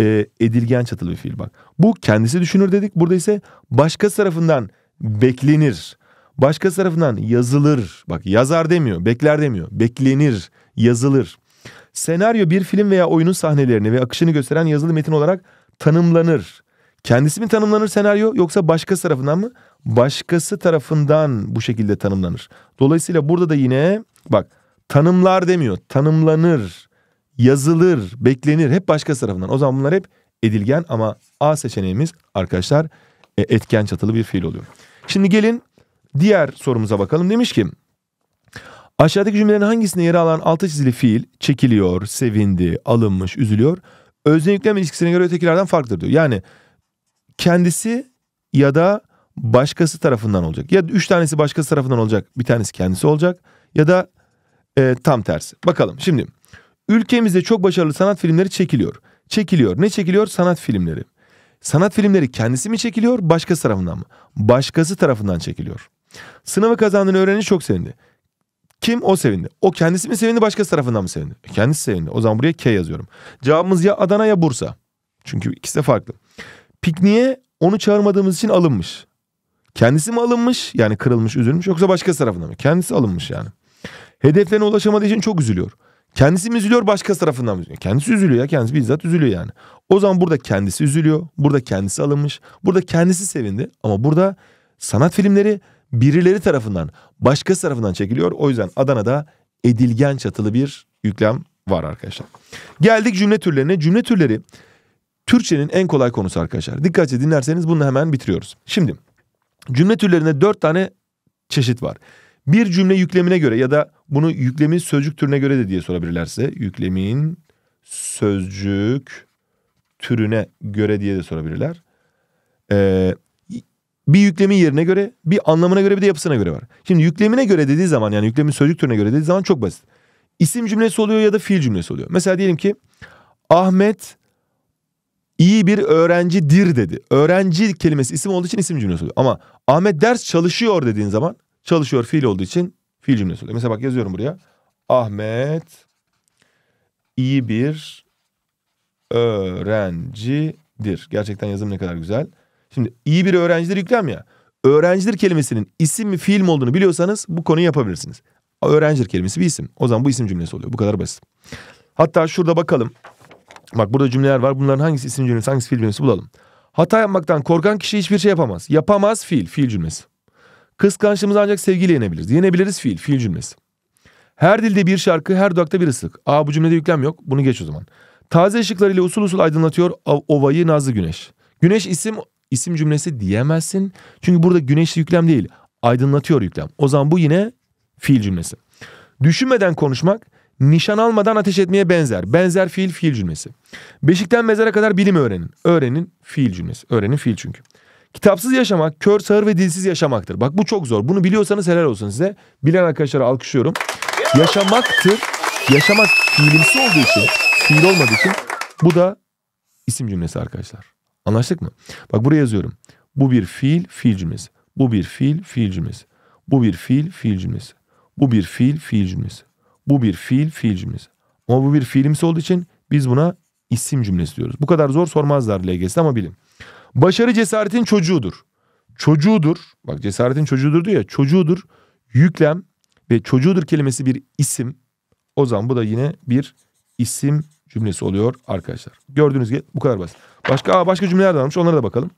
e, edilgen çatılı bir fiil bak. Bu kendisi düşünür dedik. Burada ise başkası tarafından beklenir. Başkası tarafından yazılır. Bak yazar demiyor, bekler demiyor. Beklenir, yazılır. Senaryo bir film veya oyunun sahnelerini ve akışını gösteren yazılı metin olarak tanımlanır. Kendisi mi tanımlanır senaryo yoksa başkası tarafından mı? Başkası tarafından bu şekilde tanımlanır. Dolayısıyla burada da yine bak tanımlar demiyor. Tanımlanır, yazılır, beklenir hep başkası tarafından. O zaman bunlar hep edilgen ama A seçeneğimiz arkadaşlar e, etken çatılı bir fiil oluyor. Şimdi gelin diğer sorumuza bakalım. Demiş ki Aşağıdaki cümlelerin hangisinde yer alan altı çizili fiil çekiliyor, sevindi, alınmış, üzülüyor. Özne yüklem ilişkisine göre ötekilerden farklıdır diyor. Yani kendisi ya da başkası tarafından olacak. Ya üç tanesi başkası tarafından olacak, bir tanesi kendisi olacak. Ya da e, tam tersi. Bakalım şimdi. Ülkemizde çok başarılı sanat filmleri çekiliyor. Çekiliyor. Ne çekiliyor? Sanat filmleri. Sanat filmleri kendisi mi çekiliyor, başkası tarafından mı? Başkası tarafından çekiliyor. Sınavı kazandığını öğrenince çok sevindi. Kim? O sevindi. O kendisi mi sevindi başkası tarafından mı sevindi? E kendisi sevindi. O zaman buraya K yazıyorum. Cevabımız ya Adana ya Bursa. Çünkü ikisi de farklı. Pikniğe onu çağırmadığımız için alınmış. Kendisi mi alınmış? Yani kırılmış, üzülmüş yoksa başkası tarafından mı? Kendisi alınmış yani. Hedeflerine ulaşamadığı için çok üzülüyor. Kendisi mi üzülüyor başkası tarafından mı üzülüyor? Kendisi üzülüyor ya kendisi bizzat üzülüyor yani. O zaman burada kendisi üzülüyor. Burada kendisi alınmış. Burada kendisi sevindi. Ama burada sanat filmleri birileri tarafından, başkası tarafından çekiliyor. O yüzden Adana'da edilgen çatılı bir yüklem var arkadaşlar. Geldik cümle türlerine. Cümle türleri Türkçenin en kolay konusu arkadaşlar. Dikkatli dinlerseniz bunu hemen bitiriyoruz. Şimdi cümle türlerinde dört tane çeşit var. Bir cümle yüklemine göre ya da bunu yüklemin sözcük türüne göre de diye sorabilirler size. Yüklemin sözcük türüne göre diye de sorabilirler. Ee, bir yüklemi yerine göre, bir anlamına göre bir de yapısına göre var. Şimdi yüklemine göre dediği zaman yani yüklemin sözcük türüne göre dediği zaman çok basit. İsim cümlesi oluyor ya da fiil cümlesi oluyor. Mesela diyelim ki Ahmet iyi bir öğrencidir dedi. Öğrenci kelimesi isim olduğu için isim cümlesi oluyor. Ama Ahmet ders çalışıyor dediğin zaman çalışıyor fiil olduğu için fiil cümlesi oluyor. Mesela bak yazıyorum buraya. Ahmet iyi bir öğrencidir. Gerçekten yazım ne kadar güzel. Şimdi iyi bir öğrencidir yüklem ya. Öğrencidir kelimesinin isim mi fiil mi olduğunu biliyorsanız bu konuyu yapabilirsiniz. Öğrencidir kelimesi bir isim. O zaman bu isim cümlesi oluyor. Bu kadar basit. Hatta şurada bakalım. Bak burada cümleler var. Bunların hangisi isim cümlesi, hangisi fiil cümlesi bulalım. Hata yapmaktan korkan kişi hiçbir şey yapamaz. Yapamaz fiil, fiil cümlesi. Kıskançlığımız ancak sevgiyle yenebiliriz. Yenebiliriz fiil, fiil cümlesi. Her dilde bir şarkı, her dudakta bir ıslık. Aa bu cümlede yüklem yok. Bunu geç o zaman. Taze ışıklarıyla usul usul aydınlatıyor ovayı nazlı güneş. Güneş isim, isim cümlesi diyemezsin. Çünkü burada güneşli yüklem değil, aydınlatıyor yüklem. O zaman bu yine fiil cümlesi. Düşünmeden konuşmak nişan almadan ateş etmeye benzer. Benzer fiil fiil cümlesi. Beşikten mezara kadar bilim öğrenin. Öğrenin fiil cümlesi. Öğrenin fiil çünkü. Kitapsız yaşamak kör, sağır ve dilsiz yaşamaktır. Bak bu çok zor. Bunu biliyorsanız helal olsun size. Bilen arkadaşlara alkışlıyorum. Yaşamaktır. Yaşamak fiilimsi olduğu için, fiil olmadığı için bu da isim cümlesi arkadaşlar. Anlaştık mı? Bak buraya yazıyorum. Bu bir fiil, fiil cümlesi. Bu bir fiil, fiil cümlesi. Bu bir fiil, fiil cümlesi. Bu bir fiil, fiil cümlesi. Bu bir fiil, fiil cümlesi. Ama bu bir fiilimsi olduğu için biz buna isim cümlesi diyoruz. Bu kadar zor sormazlar LGS'de ama bilin. Başarı cesaretin çocuğudur. Çocuğudur. Bak cesaretin çocuğudur diyor ya. Çocuğudur. Yüklem ve çocuğudur kelimesi bir isim. O zaman bu da yine bir isim cümlesi oluyor arkadaşlar. Gördüğünüz gibi bu kadar basit. Başka aa, başka cümleler de varmış onlara da bakalım.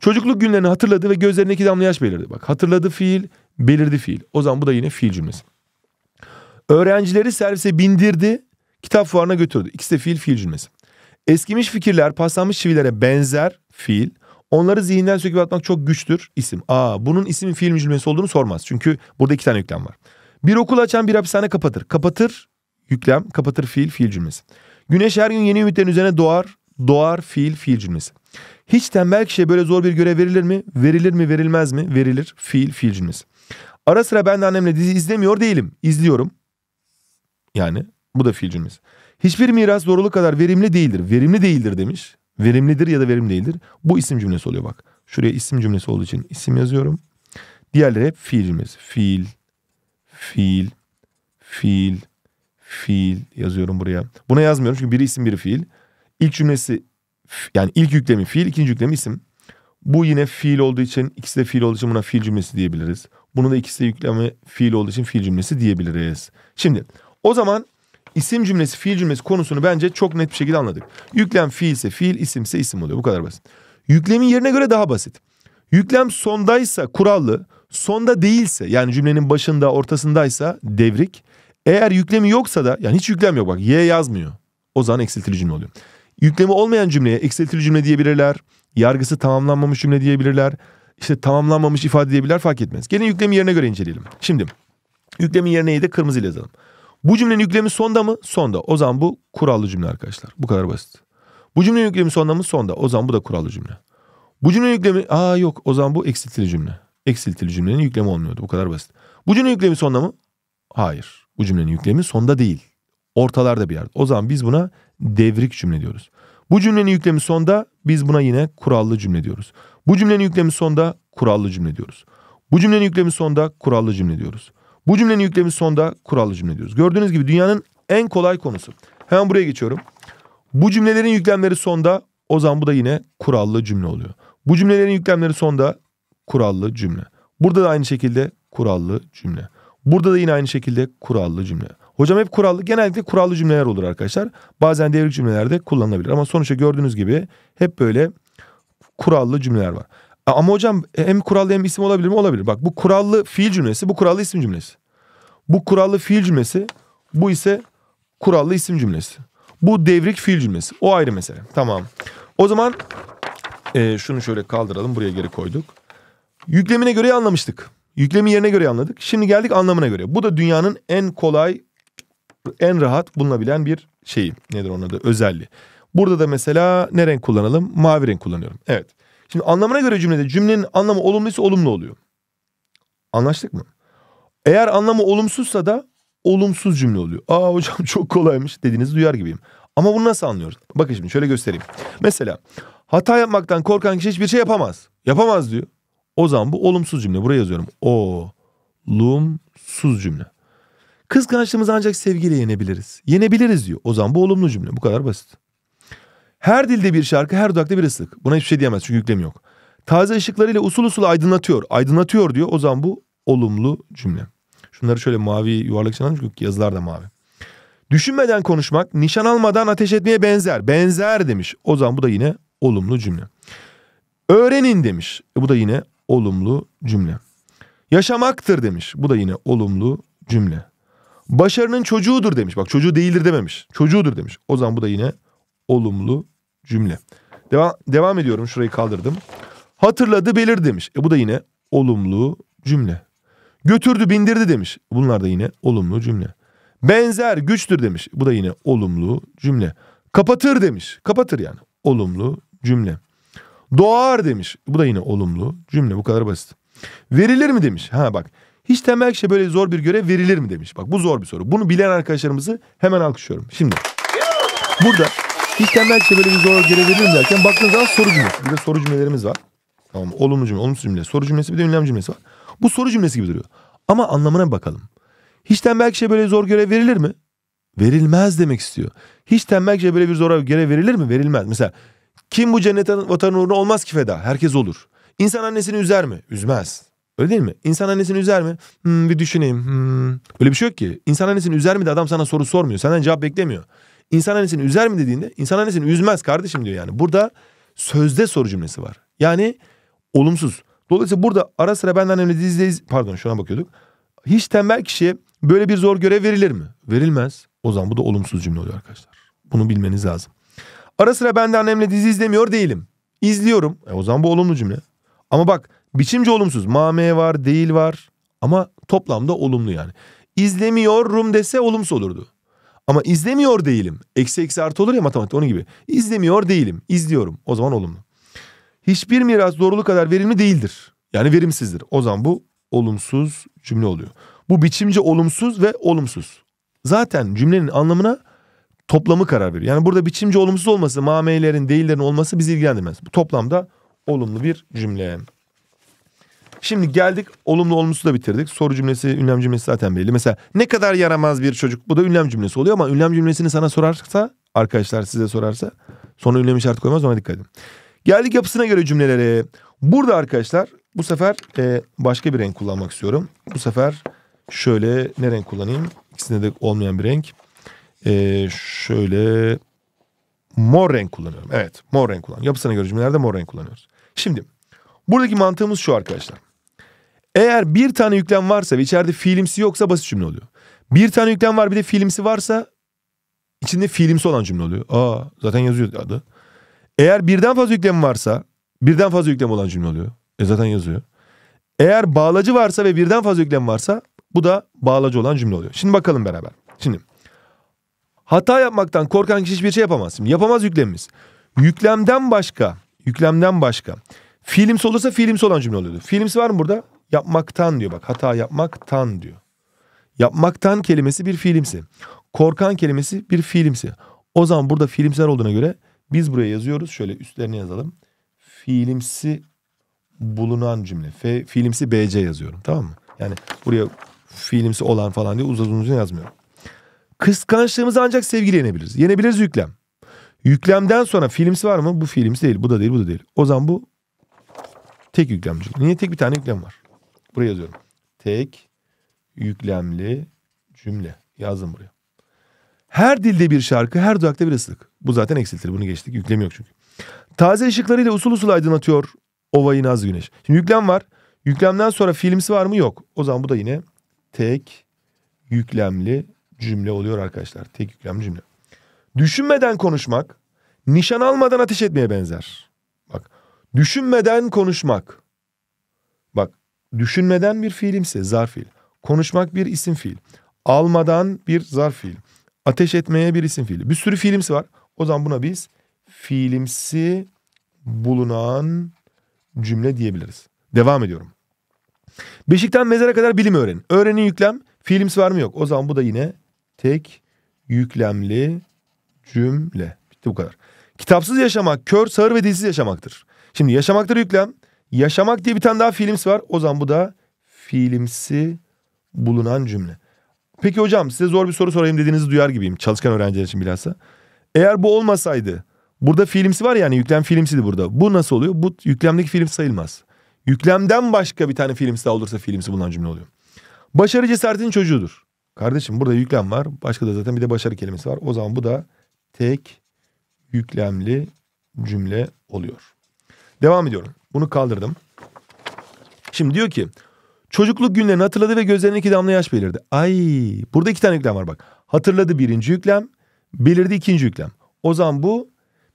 Çocukluk günlerini hatırladı ve gözlerindeki damla yaş belirdi. Bak hatırladı fiil, belirdi fiil. O zaman bu da yine fiil cümlesi. Öğrencileri servise bindirdi, kitap fuarına götürdü. İkisi de fiil, fiil cümlesi. Eskimiş fikirler paslanmış çivilere benzer fiil. Onları zihinden söküp atmak çok güçtür isim. Aa bunun isim fiil cümlesi olduğunu sormaz. Çünkü burada iki tane yüklem var. Bir okul açan bir hapishane kapatır. Kapatır yüklem, kapatır fiil, fiil cümlesi. Güneş her gün yeni ümitlerin üzerine doğar. Doğar fiil fiil cümlesi. Hiç tembel kişiye böyle zor bir görev verilir mi? Verilir mi verilmez mi? Verilir fiil fiil cümlesi. Ara sıra ben de annemle dizi izlemiyor değilim. İzliyorum. Yani bu da fiil cümlesi. Hiçbir miras zorluk kadar verimli değildir. Verimli değildir demiş. Verimlidir ya da verim değildir. Bu isim cümlesi oluyor bak. Şuraya isim cümlesi olduğu için isim yazıyorum. Diğerleri hep fiil cümlesi. Fiil, fiil, fiil, fiil yazıyorum buraya. Buna yazmıyorum çünkü biri isim biri fiil. İlk cümlesi yani ilk yüklemi fiil, ikinci yüklemi isim. Bu yine fiil olduğu için ikisi de fiil olduğu için buna fiil cümlesi diyebiliriz. Bunu da ikisi de yükleme fiil olduğu için fiil cümlesi diyebiliriz. Şimdi o zaman isim cümlesi fiil cümlesi konusunu bence çok net bir şekilde anladık. Yüklem fiilse fiil, isimse isim oluyor. Bu kadar basit. Yüklemin yerine göre daha basit. Yüklem sondaysa kurallı, sonda değilse yani cümlenin başında ortasındaysa devrik, eğer yüklemi yoksa da yani hiç yüklem yok bak y yazmıyor. O zaman eksiltili cümle oluyor. Yüklemi olmayan cümleye eksiltili cümle diyebilirler. Yargısı tamamlanmamış cümle diyebilirler. İşte tamamlanmamış ifade diyebilirler fark etmez. Gelin yüklemi yerine göre inceleyelim. Şimdi yüklemin yerine de kırmızı ile yazalım. Bu cümlenin yüklemi sonda mı? Sonda. O zaman bu kurallı cümle arkadaşlar. Bu kadar basit. Bu cümlenin yüklemi sonda mı? Sonda. O zaman bu da kurallı cümle. Bu cümlenin yüklemi aa yok o zaman bu eksiltili cümle. Eksiltili cümlenin yüklemi olmuyordu. Bu kadar basit. Bu cümlenin yüklemi sonda mı? Hayır. Bu cümlenin yüklemi sonda değil. Ortalarda bir yerde. O zaman biz buna devrik cümle diyoruz. Bu cümlenin yüklemi sonda biz buna yine kurallı cümle diyoruz. Bu cümlenin yüklemi sonda kurallı cümle diyoruz. Bu cümlenin yüklemi sonda kurallı cümle diyoruz. Bu cümlenin yüklemi sonda kurallı cümle diyoruz. Gördüğünüz gibi dünyanın en kolay konusu. Hemen buraya geçiyorum. Bu cümlelerin yüklemleri sonda o zaman bu da yine kurallı cümle oluyor. Bu cümlelerin yüklemleri sonda kurallı cümle. Burada da aynı şekilde kurallı cümle. Burada da yine aynı şekilde kurallı cümle. Hocam hep kurallı, genellikle kurallı cümleler olur arkadaşlar. Bazen devrik cümlelerde kullanılabilir. Ama sonuçta gördüğünüz gibi hep böyle kurallı cümleler var. Ama hocam hem kurallı hem isim olabilir mi? Olabilir. Bak bu kurallı fiil cümlesi, bu kurallı isim cümlesi. Bu kurallı fiil cümlesi, bu ise kurallı isim cümlesi. Bu devrik fiil cümlesi. O ayrı mesele. Tamam. O zaman e, şunu şöyle kaldıralım. Buraya geri koyduk. Yüklemine göre anlamıştık. Yüklemi yerine göre anladık. Şimdi geldik anlamına göre. Bu da dünyanın en kolay, en rahat bulunabilen bir şeyi. Nedir onun adı? Özelliği. Burada da mesela ne renk kullanalım? Mavi renk kullanıyorum. Evet. Şimdi anlamına göre cümlede cümlenin anlamı olumluysa olumlu oluyor. Anlaştık mı? Eğer anlamı olumsuzsa da olumsuz cümle oluyor. Aa hocam (laughs) çok kolaymış dediğinizi duyar gibiyim. Ama bunu nasıl anlıyoruz? Bakın şimdi şöyle göstereyim. Mesela hata yapmaktan korkan kişi hiçbir şey yapamaz. Yapamaz diyor. O zaman bu olumsuz cümle. Buraya yazıyorum. Olumsuz cümle. Kıskançlığımızı ancak sevgiyle yenebiliriz. Yenebiliriz diyor. O zaman bu olumlu cümle. Bu kadar basit. Her dilde bir şarkı, her dudakta bir ıslık. Buna hiçbir şey diyemez çünkü yüklem yok. Taze ışıklarıyla usul usul aydınlatıyor. Aydınlatıyor diyor. O zaman bu olumlu cümle. Şunları şöyle mavi yuvarlak için çünkü yazılar da mavi. Düşünmeden konuşmak, nişan almadan ateş etmeye benzer. Benzer demiş. O zaman bu da yine olumlu cümle. Öğrenin demiş. E bu da yine olumlu cümle. Yaşamaktır demiş. Bu da yine olumlu cümle. Başarının çocuğudur demiş. Bak çocuğu değildir dememiş. Çocuğudur demiş. O zaman bu da yine olumlu cümle. Devam, devam ediyorum. Şurayı kaldırdım. Hatırladı belir demiş. E bu da yine olumlu cümle. Götürdü bindirdi demiş. Bunlar da yine olumlu cümle. Benzer güçtür demiş. Bu da yine olumlu cümle. Kapatır demiş. Kapatır yani. Olumlu cümle. Doğar demiş. Bu da yine olumlu cümle bu kadar basit. Verilir mi demiş. Ha bak hiç temel şey böyle zor bir görev verilir mi demiş. Bak bu zor bir soru. Bunu bilen arkadaşlarımızı hemen alkışlıyorum. Şimdi burada hiç temel şey böyle bir zor görev verilir mi derken baktığınız zaman soru cümlesi. Bir de soru cümlelerimiz var. Tamam olumlu cümle, olumsuz cümle, soru cümlesi bir de ünlem cümlesi var. Bu soru cümlesi gibi duruyor. Ama anlamına bakalım. Hiç tembelkçe böyle zor görev verilir mi? Verilmez demek istiyor. Hiç tembelkçe böyle bir zor görev verilir mi? Verilmez. Mesela kim bu cennete vatanı uğruna olmaz ki feda? Herkes olur. İnsan annesini üzer mi? Üzmez. Öyle değil mi? İnsan annesini üzer mi? Hmm, bir düşüneyim. Hmm. Öyle bir şey yok ki. İnsan annesini üzer mi de adam sana soru sormuyor. Senden cevap beklemiyor. İnsan annesini üzer mi dediğinde insan annesini üzmez kardeşim diyor yani. Burada sözde soru cümlesi var. Yani olumsuz. Dolayısıyla burada ara sıra benden öyle dizideyiz. Pardon şuna bakıyorduk. Hiç tembel kişiye böyle bir zor görev verilir mi? Verilmez. O zaman bu da olumsuz cümle oluyor arkadaşlar. Bunu bilmeniz lazım. Ara sıra ben de annemle dizi izlemiyor değilim. İzliyorum. E o zaman bu olumlu cümle. Ama bak biçimce olumsuz. Mame var, değil var. Ama toplamda olumlu yani. İzlemiyorum dese olumsuz olurdu. Ama izlemiyor değilim. Eksi eksi artı olur ya matematikte onun gibi. İzlemiyor değilim. İzliyorum. O zaman olumlu. Hiçbir miras doğruluğu kadar verimli değildir. Yani verimsizdir. O zaman bu olumsuz cümle oluyor. Bu biçimce olumsuz ve olumsuz. Zaten cümlenin anlamına toplamı karar veriyor. Yani burada biçimci olumsuz olması, mameylerin, değillerin olması bizi ilgilendirmez. Bu toplamda olumlu bir cümle. Şimdi geldik olumlu olumsuz da bitirdik. Soru cümlesi, ünlem cümlesi zaten belli. Mesela ne kadar yaramaz bir çocuk. Bu da ünlem cümlesi oluyor ama ünlem cümlesini sana sorarsa, arkadaşlar size sorarsa sonra ünlem işareti koymaz ona dikkat edin. Geldik yapısına göre cümlelere. Burada arkadaşlar bu sefer e, başka bir renk kullanmak istiyorum. Bu sefer şöyle ne renk kullanayım? İkisinde de olmayan bir renk. Ee, şöyle mor renk kullanıyorum. Evet mor renk kullanıyorum. Yapısına göre cümlelerde mor renk kullanıyoruz. Şimdi buradaki mantığımız şu arkadaşlar. Eğer bir tane yüklem varsa ve içeride fiilimsi yoksa basit cümle oluyor. Bir tane yüklem var bir de fiilimsi varsa içinde fiilimsi olan cümle oluyor. Aa zaten yazıyor adı. Eğer birden fazla yüklem varsa birden fazla yüklem olan cümle oluyor. E zaten yazıyor. Eğer bağlacı varsa ve birden fazla yüklem varsa bu da bağlacı olan cümle oluyor. Şimdi bakalım beraber. Şimdi Hata yapmaktan korkan kişi hiçbir şey yapamaz. Şimdi yapamaz yüklemimiz. Yüklemden başka, yüklemden başka. Fiilimsi olursa fiilimsi olan cümle oluyordu. Fiilimsi var mı burada? Yapmaktan diyor bak. Hata yapmaktan diyor. Yapmaktan kelimesi bir fiilimsi. Korkan kelimesi bir fiilimsi. O zaman burada fiilimsel olduğuna göre biz buraya yazıyoruz. Şöyle üstlerine yazalım. Fiilimsi bulunan cümle. F, fiilimsi BC yazıyorum tamam mı? Yani buraya fiilimsi olan falan diye uzun uzun yazmıyorum. Kıskançlığımızı ancak sevgiyle yenebiliriz. Yenebiliriz yüklem. Yüklemden sonra filmsi var mı? Bu filmsi değil. Bu da değil. Bu da değil. O zaman bu tek yüklemcilik. Niye tek bir tane yüklem var? Buraya yazıyorum. Tek yüklemli cümle. Yazdım buraya. Her dilde bir şarkı, her dudakta bir ıslık. Bu zaten eksiltir. Bunu geçtik. Yüklemi yok çünkü. Taze ışıklarıyla usul usul aydınlatıyor ovayı naz güneş. Şimdi yüklem var. Yüklemden sonra filmsi var mı? Yok. O zaman bu da yine tek yüklemli cümle oluyor arkadaşlar. Tek yüklem cümle. Düşünmeden konuşmak nişan almadan ateş etmeye benzer. Bak düşünmeden konuşmak. Bak düşünmeden bir fiilimse zarf fiil. Konuşmak bir isim fiil. Almadan bir zarf fiil. Ateş etmeye bir isim fiili. Bir sürü fiilimsi var. O zaman buna biz fiilimsi bulunan cümle diyebiliriz. Devam ediyorum. Beşikten mezara kadar bilim öğrenin. Öğrenin yüklem fiilimsi var mı yok. O zaman bu da yine tek yüklemli cümle. Bitti bu kadar. Kitapsız yaşamak kör, sağır ve dilsiz yaşamaktır. Şimdi yaşamaktır yüklem. Yaşamak diye bir tane daha fiilimsi var. O zaman bu da fiilimsi bulunan cümle. Peki hocam size zor bir soru sorayım dediğinizi duyar gibiyim. Çalışkan öğrenciler için bilhassa. Eğer bu olmasaydı burada fiilimsi var yani yüklem fiilimsiydi burada. Bu nasıl oluyor? Bu yüklemdeki fiilim sayılmaz. Yüklemden başka bir tane fiilimsi daha olursa fiilimsi bulunan cümle oluyor. Başarı cesaretin çocuğudur. Kardeşim burada yüklem var. Başka da zaten bir de başarı kelimesi var. O zaman bu da tek yüklemli cümle oluyor. Devam ediyorum. Bunu kaldırdım. Şimdi diyor ki çocukluk günlerini hatırladı ve gözlerine iki damla yaş belirdi. Ay burada iki tane yüklem var bak. Hatırladı birinci yüklem belirdi ikinci yüklem. O zaman bu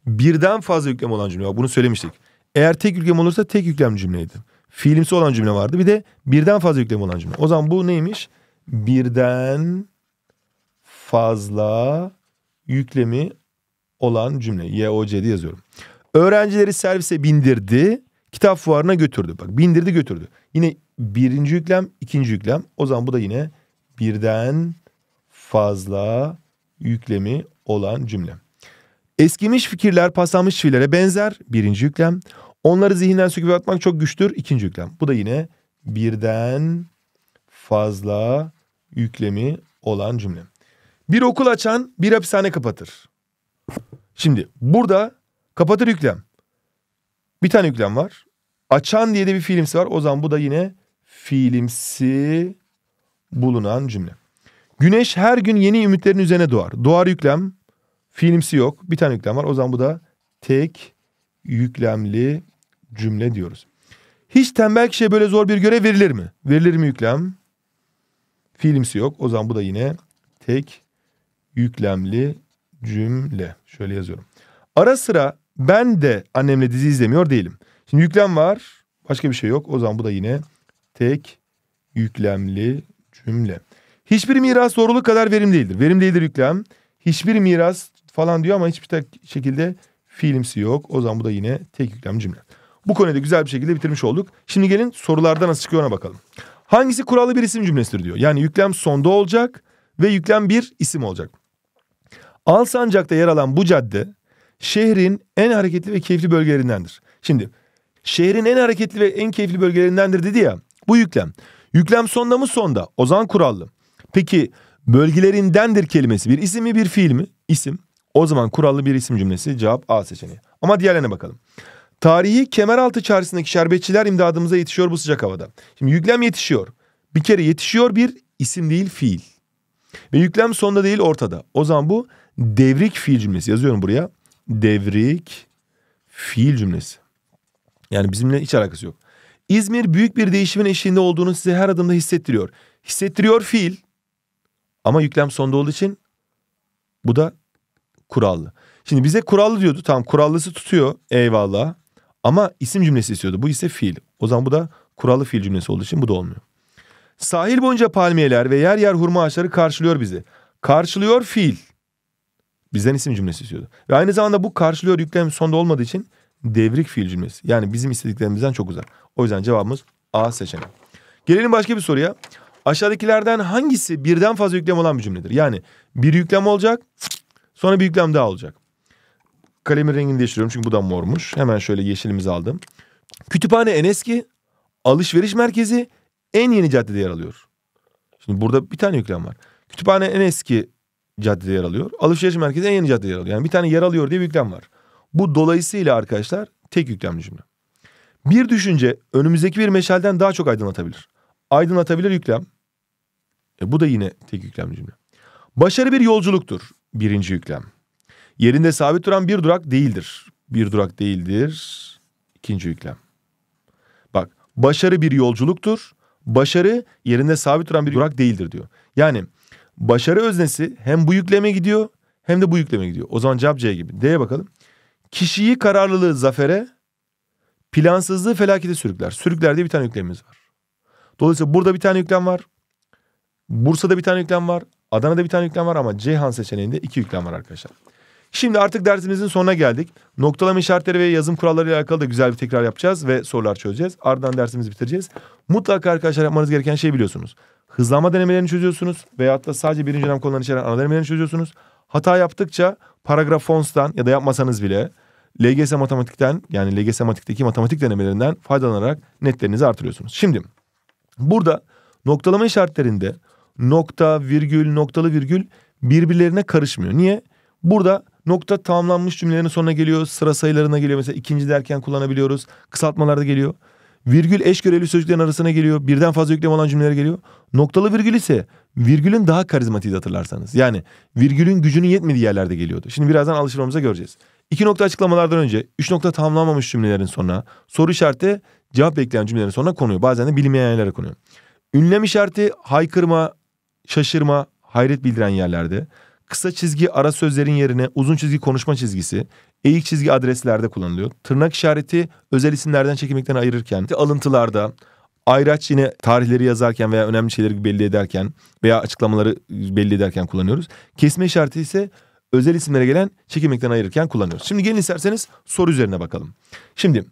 birden fazla yüklem olan cümle. Bak bunu söylemiştik. Eğer tek yüklem olursa tek yüklem cümleydi. Fiilimsi olan cümle vardı. Bir de birden fazla yüklem olan cümle. O zaman bu neymiş? birden fazla yüklemi olan cümle. YOC diye yazıyorum. Öğrencileri servise bindirdi, kitap fuarına götürdü. Bak bindirdi götürdü. Yine birinci yüklem, ikinci yüklem. O zaman bu da yine birden fazla yüklemi olan cümle. Eskimiş fikirler paslanmış fiillere benzer. Birinci yüklem. Onları zihinden söküp atmak çok güçtür. İkinci yüklem. Bu da yine birden fazla yüklemi olan cümle. Bir okul açan bir hapishane kapatır. Şimdi burada kapatır yüklem. Bir tane yüklem var. Açan diye de bir fiilimsi var. O zaman bu da yine fiilimsi bulunan cümle. Güneş her gün yeni ümitlerin üzerine doğar. Doğar yüklem. Fiilimsi yok. Bir tane yüklem var. O zaman bu da tek yüklemli cümle diyoruz. Hiç tembel kişiye böyle zor bir görev verilir mi? Verilir mi yüklem? Fiilimsi yok. O zaman bu da yine tek yüklemli cümle. Şöyle yazıyorum. Ara sıra ben de annemle dizi izlemiyor değilim. Şimdi yüklem var. Başka bir şey yok. O zaman bu da yine tek yüklemli cümle. Hiçbir miras doğruluk kadar verim değildir. Verim değildir yüklem. Hiçbir miras falan diyor ama hiçbir tek şekilde filmsi yok. O zaman bu da yine tek yüklem cümle. Bu konuyu da güzel bir şekilde bitirmiş olduk. Şimdi gelin sorularda nasıl çıkıyor ona bakalım. Hangisi kurallı bir isim cümlesidir diyor. Yani yüklem sonda olacak ve yüklem bir isim olacak. Alsancak'ta yer alan bu cadde şehrin en hareketli ve keyifli bölgelerindendir. Şimdi şehrin en hareketli ve en keyifli bölgelerindendir dedi ya bu yüklem. Yüklem sonda mı sonda? Ozan kurallı. Peki bölgelerindendir kelimesi bir isim mi bir fiil mi? İsim. O zaman kurallı bir isim cümlesi cevap A seçeneği. Ama diğerlerine bakalım. Tarihi Kemeraltı Çarşısı'ndaki şerbetçiler imdadımıza yetişiyor bu sıcak havada. Şimdi yüklem yetişiyor. Bir kere yetişiyor bir isim değil fiil. Ve yüklem sonda değil ortada. O zaman bu devrik fiil cümlesi. Yazıyorum buraya. Devrik fiil cümlesi. Yani bizimle hiç alakası yok. İzmir büyük bir değişimin eşiğinde olduğunu size her adımda hissettiriyor. Hissettiriyor fiil. Ama yüklem sonda olduğu için bu da kurallı. Şimdi bize kurallı diyordu. Tamam kurallısı tutuyor. Eyvallah. Ama isim cümlesi istiyordu. Bu ise fiil. O zaman bu da kuralı fiil cümlesi olduğu için bu da olmuyor. Sahil boyunca palmiyeler ve yer yer hurma ağaçları karşılıyor bizi. Karşılıyor fiil. Bizden isim cümlesi istiyordu. Ve aynı zamanda bu karşılıyor yüklem sonda olmadığı için devrik fiil cümlesi. Yani bizim istediklerimizden çok uzak. O yüzden cevabımız A seçeneği. Gelelim başka bir soruya. Aşağıdakilerden hangisi birden fazla yüklem olan bir cümledir? Yani bir yüklem olacak, sonra bir yüklem daha olacak. Kalemin rengini değiştiriyorum çünkü bu da mormuş. Hemen şöyle yeşilimizi aldım. Kütüphane en eski, alışveriş merkezi en yeni caddede yer alıyor. Şimdi burada bir tane yüklem var. Kütüphane en eski caddede yer alıyor. Alışveriş merkezi en yeni caddede yer alıyor. Yani bir tane yer alıyor diye bir yüklem var. Bu dolayısıyla arkadaşlar tek yüklemli cümle. Bir düşünce önümüzdeki bir meşalden daha çok aydınlatabilir. Aydınlatabilir yüklem. E bu da yine tek yüklemli cümle. Başarı bir yolculuktur. Birinci yüklem. Yerinde sabit duran bir durak değildir. Bir durak değildir. İkinci yüklem. Bak başarı bir yolculuktur. Başarı yerinde sabit duran bir durak değildir diyor. Yani başarı öznesi hem bu yükleme gidiyor hem de bu yükleme gidiyor. O zaman cevap C gibi. D'ye bakalım. Kişiyi kararlılığı zafere, plansızlığı felakete sürükler. Sürükler diye bir tane yüklemimiz var. Dolayısıyla burada bir tane yüklem var. Bursa'da bir tane yüklem var. Adana'da bir tane yüklem var ama Ceyhan seçeneğinde iki yüklem var arkadaşlar. Şimdi artık dersimizin sonuna geldik. Noktalama işaretleri ve yazım kuralları ile alakalı da güzel bir tekrar yapacağız ve sorular çözeceğiz. Ardından dersimizi bitireceğiz. Mutlaka arkadaşlar yapmanız gereken şey biliyorsunuz. Hızlanma denemelerini çözüyorsunuz veyahut da sadece birinci dönem konularını içeren ana denemelerini çözüyorsunuz. Hata yaptıkça paragraf fonstan ya da yapmasanız bile LGS matematikten yani LGS matematikteki matematik denemelerinden faydalanarak netlerinizi artırıyorsunuz. Şimdi burada noktalama işaretlerinde nokta, virgül, noktalı virgül birbirlerine karışmıyor. Niye? Burada nokta tamamlanmış cümlelerin sonuna geliyor. Sıra sayılarına geliyor. Mesela ikinci derken kullanabiliyoruz. Kısaltmalarda geliyor. Virgül eş görevli sözcüklerin arasına geliyor. Birden fazla yüklem olan cümlelere geliyor. Noktalı virgül ise virgülün daha karizmatiği hatırlarsanız. Yani virgülün gücünün yetmediği yerlerde geliyordu. Şimdi birazdan alışmamıza göreceğiz. İki nokta açıklamalardan önce, üç nokta tamamlanmamış cümlelerin sonuna, soru işareti cevap bekleyen cümlelerin sonuna konuyor. Bazen de bilinmeyen yerlere konuyor. Ünlem işareti haykırma, şaşırma, hayret bildiren yerlerde. Kısa çizgi ara sözlerin yerine uzun çizgi konuşma çizgisi, eğik çizgi adreslerde kullanılıyor. Tırnak işareti özel isimlerden çekimlikten ayırırken, alıntılarda, ayraç yine tarihleri yazarken veya önemli şeyleri belli ederken veya açıklamaları belli ederken kullanıyoruz. Kesme işareti ise özel isimlere gelen çekimlikten ayırırken kullanıyoruz. Şimdi gelin isterseniz soru üzerine bakalım. Şimdi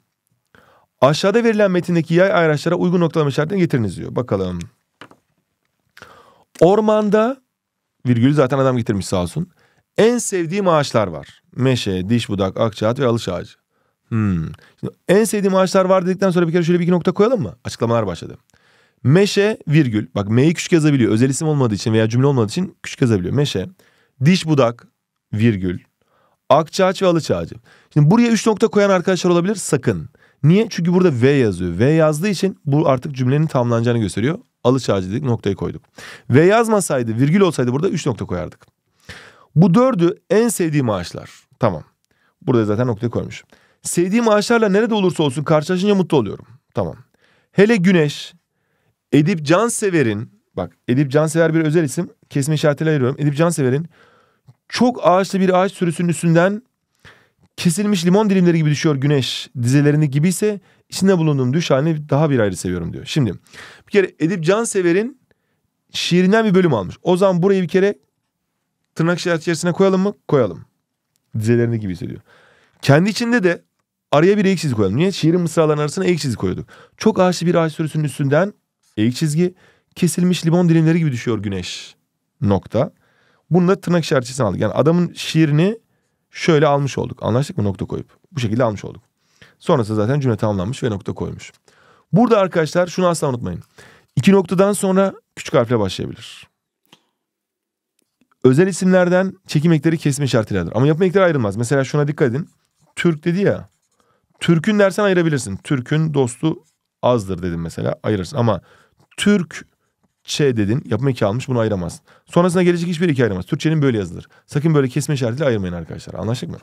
aşağıda verilen metindeki yay ayraçlara uygun noktalama işaretini getiriniz diyor. Bakalım. Ormanda virgülü zaten adam getirmiş sağ olsun. En sevdiğim ağaçlar var. Meşe, diş budak, akçaat ve alış ağacı. Hmm. Şimdi en sevdiğim ağaçlar var dedikten sonra bir kere şöyle bir iki nokta koyalım mı? Açıklamalar başladı. Meşe virgül. Bak M'yi küçük yazabiliyor. Özel isim olmadığı için veya cümle olmadığı için küçük yazabiliyor. Meşe. Diş budak virgül. Akçaağaç ve alıç ağacı. Şimdi buraya üç nokta koyan arkadaşlar olabilir. Sakın. Niye? Çünkü burada V yazıyor. V yazdığı için bu artık cümlenin tamamlanacağını gösteriyor. Alış ağacı dedik noktayı koyduk. V yazmasaydı virgül olsaydı burada 3 nokta koyardık. Bu dördü en sevdiğim ağaçlar. Tamam. Burada zaten noktayı koymuş. Sevdiğim ağaçlarla nerede olursa olsun karşılaşınca mutlu oluyorum. Tamam. Hele güneş, Edip Cansever'in, bak Edip Cansever bir özel isim, kesme işaretiyle ayırıyorum. Edip Cansever'in çok ağaçlı bir ağaç sürüsünün üstünden Kesilmiş limon dilimleri gibi düşüyor güneş dizelerini gibi ise içinde bulunduğum düş halini daha bir ayrı seviyorum diyor. Şimdi bir kere Edip Cansever'in şiirinden bir bölüm almış. O zaman burayı bir kere tırnak işareti içerisine koyalım mı? Koyalım. Dizelerini gibi hissediyor. Kendi içinde de araya bir eğik çizgi koyalım. Niye? Şiirin mısraların arasına eğik çizgi koyduk. Çok ağaçlı bir ağaç sürüsünün üstünden eğik çizgi kesilmiş limon dilimleri gibi düşüyor güneş. Nokta. Bunu da tırnak işaretçisine aldık. Yani adamın şiirini Şöyle almış olduk. Anlaştık mı nokta koyup? Bu şekilde almış olduk. Sonrası zaten cümle tamamlanmış ve nokta koymuş. Burada arkadaşlar şunu asla unutmayın. İki noktadan sonra küçük harfle başlayabilir. Özel isimlerden çekim ekleri kesme işaretilerdir. Ama yapım ekleri ayrılmaz. Mesela şuna dikkat edin. Türk dedi ya. Türk'ün dersen ayırabilirsin. Türk'ün dostu azdır dedim mesela ayırırsın. Ama Türk Ç dedin yapma iki almış bunu ayıramazsın. Sonrasında gelecek hiçbir iki ayıramaz. Türkçenin böyle yazılır. Sakın böyle kesme işaretiyle ayırmayın arkadaşlar. Anlaştık mı?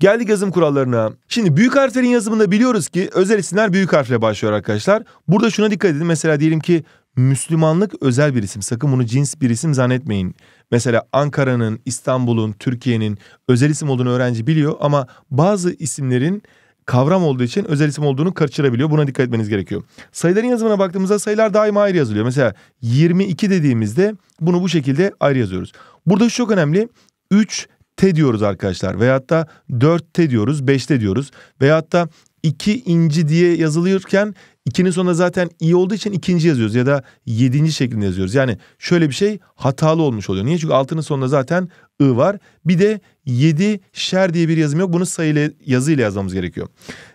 Geldik yazım kurallarına. Şimdi büyük harflerin yazımında biliyoruz ki özel isimler büyük harfle başlıyor arkadaşlar. Burada şuna dikkat edin. Mesela diyelim ki Müslümanlık özel bir isim. Sakın bunu cins bir isim zannetmeyin. Mesela Ankara'nın, İstanbul'un, Türkiye'nin özel isim olduğunu öğrenci biliyor ama bazı isimlerin kavram olduğu için özel isim olduğunu kaçırabiliyor. Buna dikkat etmeniz gerekiyor. Sayıların yazımına baktığımızda sayılar daima ayrı yazılıyor. Mesela 22 dediğimizde bunu bu şekilde ayrı yazıyoruz. Burada şu çok önemli. 3 T diyoruz arkadaşlar veyahut da 4 T diyoruz 5 T diyoruz veyahut da 2 inci diye yazılıyorken 2'nin sonunda zaten i olduğu için ikinci yazıyoruz ya da yedinci şeklinde yazıyoruz. Yani şöyle bir şey hatalı olmuş oluyor. Niye? Çünkü altının sonunda zaten ı var. Bir de 7 şer diye bir yazım yok. Bunu sayıyla yazıyla yazmamız gerekiyor.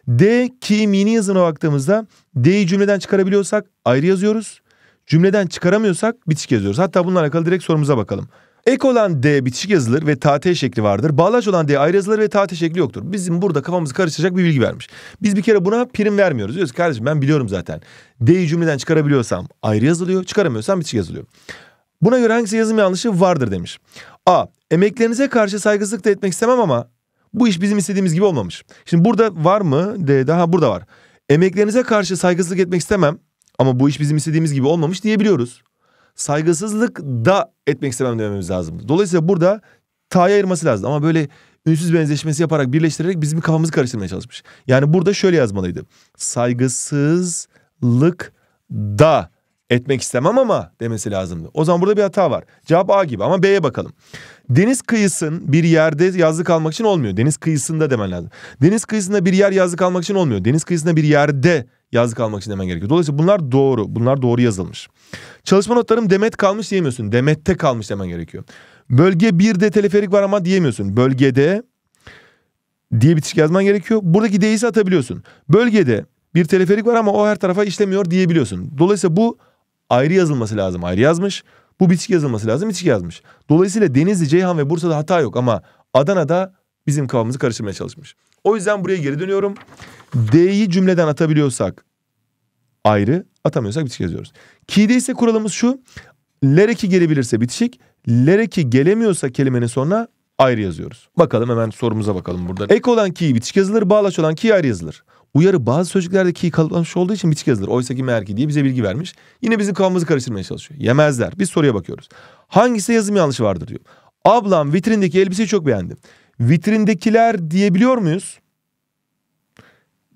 D ki mini yazına baktığımızda D'yi cümleden çıkarabiliyorsak ayrı yazıyoruz. Cümleden çıkaramıyorsak bitişik yazıyoruz. Hatta bununla alakalı direkt sorumuza bakalım. Ek olan D bitişik yazılır ve tat şekli vardır. Bağlaç olan D ayrı yazılır ve tat şekli yoktur. Bizim burada kafamızı karıştıracak bir bilgi vermiş. Biz bir kere buna prim vermiyoruz. Diyoruz kardeşim ben biliyorum zaten. D'yi cümleden çıkarabiliyorsam ayrı yazılıyor, çıkaramıyorsam bitişik yazılıyor. Buna göre hangisi yazım yanlışı vardır demiş. A. Emeklerinize karşı saygısızlık da etmek istemem ama bu iş bizim istediğimiz gibi olmamış. Şimdi burada var mı? D daha burada var. Emeklerinize karşı saygısızlık etmek istemem ama bu iş bizim istediğimiz gibi olmamış diyebiliyoruz saygısızlık da etmek istemem dememiz lazım. Dolayısıyla burada ta'ya ayırması lazım ama böyle ünsüz benzeşmesi yaparak birleştirerek bizim kafamızı karıştırmaya çalışmış. Yani burada şöyle yazmalıydı. Saygısızlık da etmek istemem ama demesi lazımdı. O zaman burada bir hata var. Cevap A gibi ama B'ye bakalım. Deniz kıyısın bir yerde yazlık almak için olmuyor. Deniz kıyısında demen lazım. Deniz kıyısında bir yer yazlık almak için olmuyor. Deniz kıyısında bir yerde yazlık almak için demen gerekiyor. Dolayısıyla bunlar doğru. Bunlar doğru yazılmış. Çalışma notlarım demet kalmış diyemiyorsun. Demette kalmış demen gerekiyor. Bölge 1'de teleferik var ama diyemiyorsun. Bölgede diye bitişik yazman gerekiyor. Buradaki D'yi atabiliyorsun. Bölgede bir teleferik var ama o her tarafa işlemiyor diyebiliyorsun. Dolayısıyla bu ayrı yazılması lazım ayrı yazmış. Bu bitik yazılması lazım bitik yazmış. Dolayısıyla Denizli, Ceyhan ve Bursa'da hata yok ama Adana'da bizim kafamızı karıştırmaya çalışmış. O yüzden buraya geri dönüyorum. D'yi cümleden atabiliyorsak ayrı, atamıyorsak bitik yazıyoruz. Ki'de ise kuralımız şu. Lereki gelebilirse bitişik, lereki gelemiyorsa kelimenin sonuna ayrı yazıyoruz. Bakalım hemen sorumuza bakalım burada. Ek olan ki bitişik yazılır, bağlaç olan ki ayrı yazılır uyarı bazı sözcüklerdeki kalıplanmış olduğu için bitik yazılır. Oysa ki merki diye bize bilgi vermiş. Yine bizim kafamızı karıştırmaya çalışıyor. Yemezler. Biz soruya bakıyoruz. Hangisi yazım yanlışı vardır diyor. Ablam vitrindeki elbiseyi çok beğendi. Vitrindekiler diyebiliyor muyuz?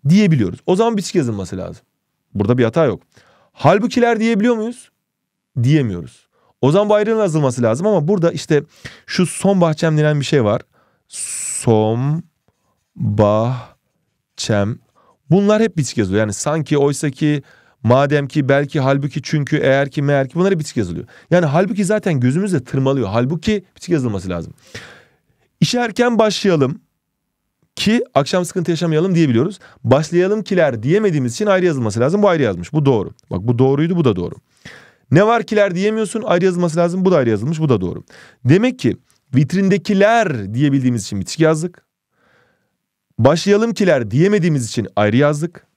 Diyebiliyoruz. O zaman bitik yazılması lazım. Burada bir hata yok. Halbukiler diyebiliyor muyuz? Diyemiyoruz. O zaman bayrağın yazılması lazım ama burada işte şu son bahçem denen bir şey var. Som bahçem Bunlar hep bitik yazılıyor. Yani sanki oysa ki madem ki belki halbuki çünkü eğer ki meğer ki bunlar hep bitik yazılıyor. Yani halbuki zaten gözümüzle tırmalıyor. Halbuki bitik yazılması lazım. İşe erken başlayalım ki akşam sıkıntı yaşamayalım diyebiliyoruz. Başlayalım kiler diyemediğimiz için ayrı yazılması lazım. Bu ayrı yazmış. Bu doğru. Bak bu doğruydu bu da doğru. Ne var kiler diyemiyorsun ayrı yazılması lazım. Bu da ayrı yazılmış bu da doğru. Demek ki vitrindekiler diyebildiğimiz için bitik yazdık. Başlayalım kiler diyemediğimiz için ayrı yazdık.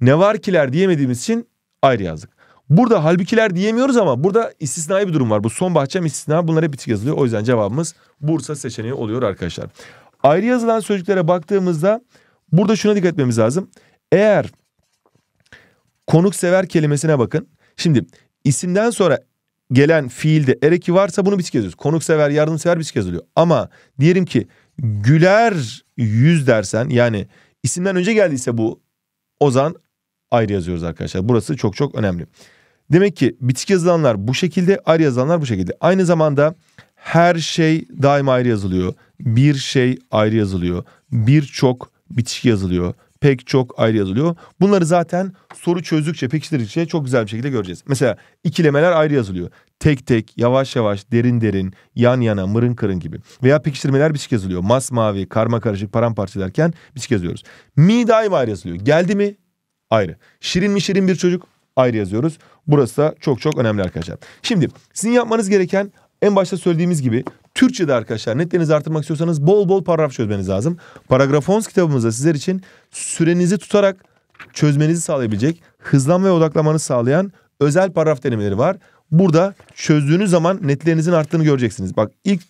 Ne var kiler diyemediğimiz için ayrı yazdık. Burada halbukiler diyemiyoruz ama burada istisnai bir durum var. Bu son bahçem istisna bunlar hep bitik yazılıyor. O yüzden cevabımız Bursa seçeneği oluyor arkadaşlar. Ayrı yazılan sözcüklere baktığımızda burada şuna dikkat etmemiz lazım. Eğer konuksever kelimesine bakın. Şimdi isimden sonra gelen fiilde ereki varsa bunu bitik yazıyoruz. Konuksever, yardımsever bitik yazılıyor. Ama diyelim ki güler 100 dersen yani isimden önce geldiyse bu Ozan ayrı yazıyoruz arkadaşlar. Burası çok çok önemli. Demek ki bitik yazılanlar bu şekilde, ayrı yazılanlar bu şekilde. Aynı zamanda her şey daima ayrı yazılıyor. Bir şey ayrı yazılıyor. Birçok bitişik yazılıyor. Pek çok ayrı yazılıyor. Bunları zaten soru çözdükçe, pekiştirdikçe çok güzel bir şekilde göreceğiz. Mesela ikilemeler ayrı yazılıyor tek tek, yavaş yavaş, derin derin, yan yana, mırın kırın gibi. Veya pekiştirmeler biçik yazılıyor. mavi, karma karışık, paramparça derken biçik yazıyoruz. Mi daima ayrı yazılıyor. Geldi mi? Ayrı. Şirin mi şirin bir çocuk? Ayrı yazıyoruz. Burası da çok çok önemli arkadaşlar. Şimdi sizin yapmanız gereken en başta söylediğimiz gibi Türkçe'de arkadaşlar netlerinizi artırmak istiyorsanız bol bol paragraf çözmeniz lazım. Paragrafons kitabımızda sizler için sürenizi tutarak çözmenizi sağlayabilecek, hızlanma ve odaklanmanızı sağlayan özel paragraf denemeleri var. Burada çözdüğünüz zaman netlerinizin arttığını göreceksiniz. Bak ilk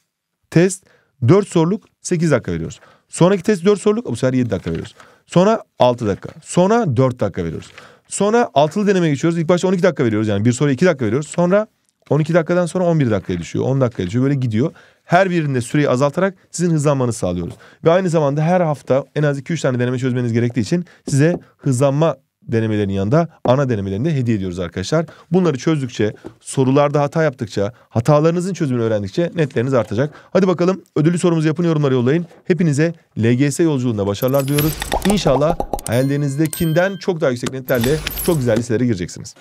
test 4 soruluk 8 dakika veriyoruz. Sonraki test 4 soruluk bu sefer 7 dakika veriyoruz. Sonra 6 dakika. Sonra 4 dakika veriyoruz. Sonra altılı deneme geçiyoruz. İlk başta 12 dakika veriyoruz. Yani bir soruya 2 dakika veriyoruz. Sonra 12 dakikadan sonra 11 dakikaya düşüyor. 10 dakikaya düşüyor. Böyle gidiyor. Her birinde süreyi azaltarak sizin hızlanmanızı sağlıyoruz. Ve aynı zamanda her hafta en az 2-3 tane deneme çözmeniz gerektiği için size hızlanma denemelerinin yanında ana denemelerini de hediye ediyoruz arkadaşlar. Bunları çözdükçe, sorularda hata yaptıkça, hatalarınızın çözümünü öğrendikçe netleriniz artacak. Hadi bakalım ödüllü sorumuzu yapın yorumlara yollayın. Hepinize LGS yolculuğunda başarılar diliyoruz. İnşallah hayallerinizdekinden çok daha yüksek netlerle çok güzel liselere gireceksiniz.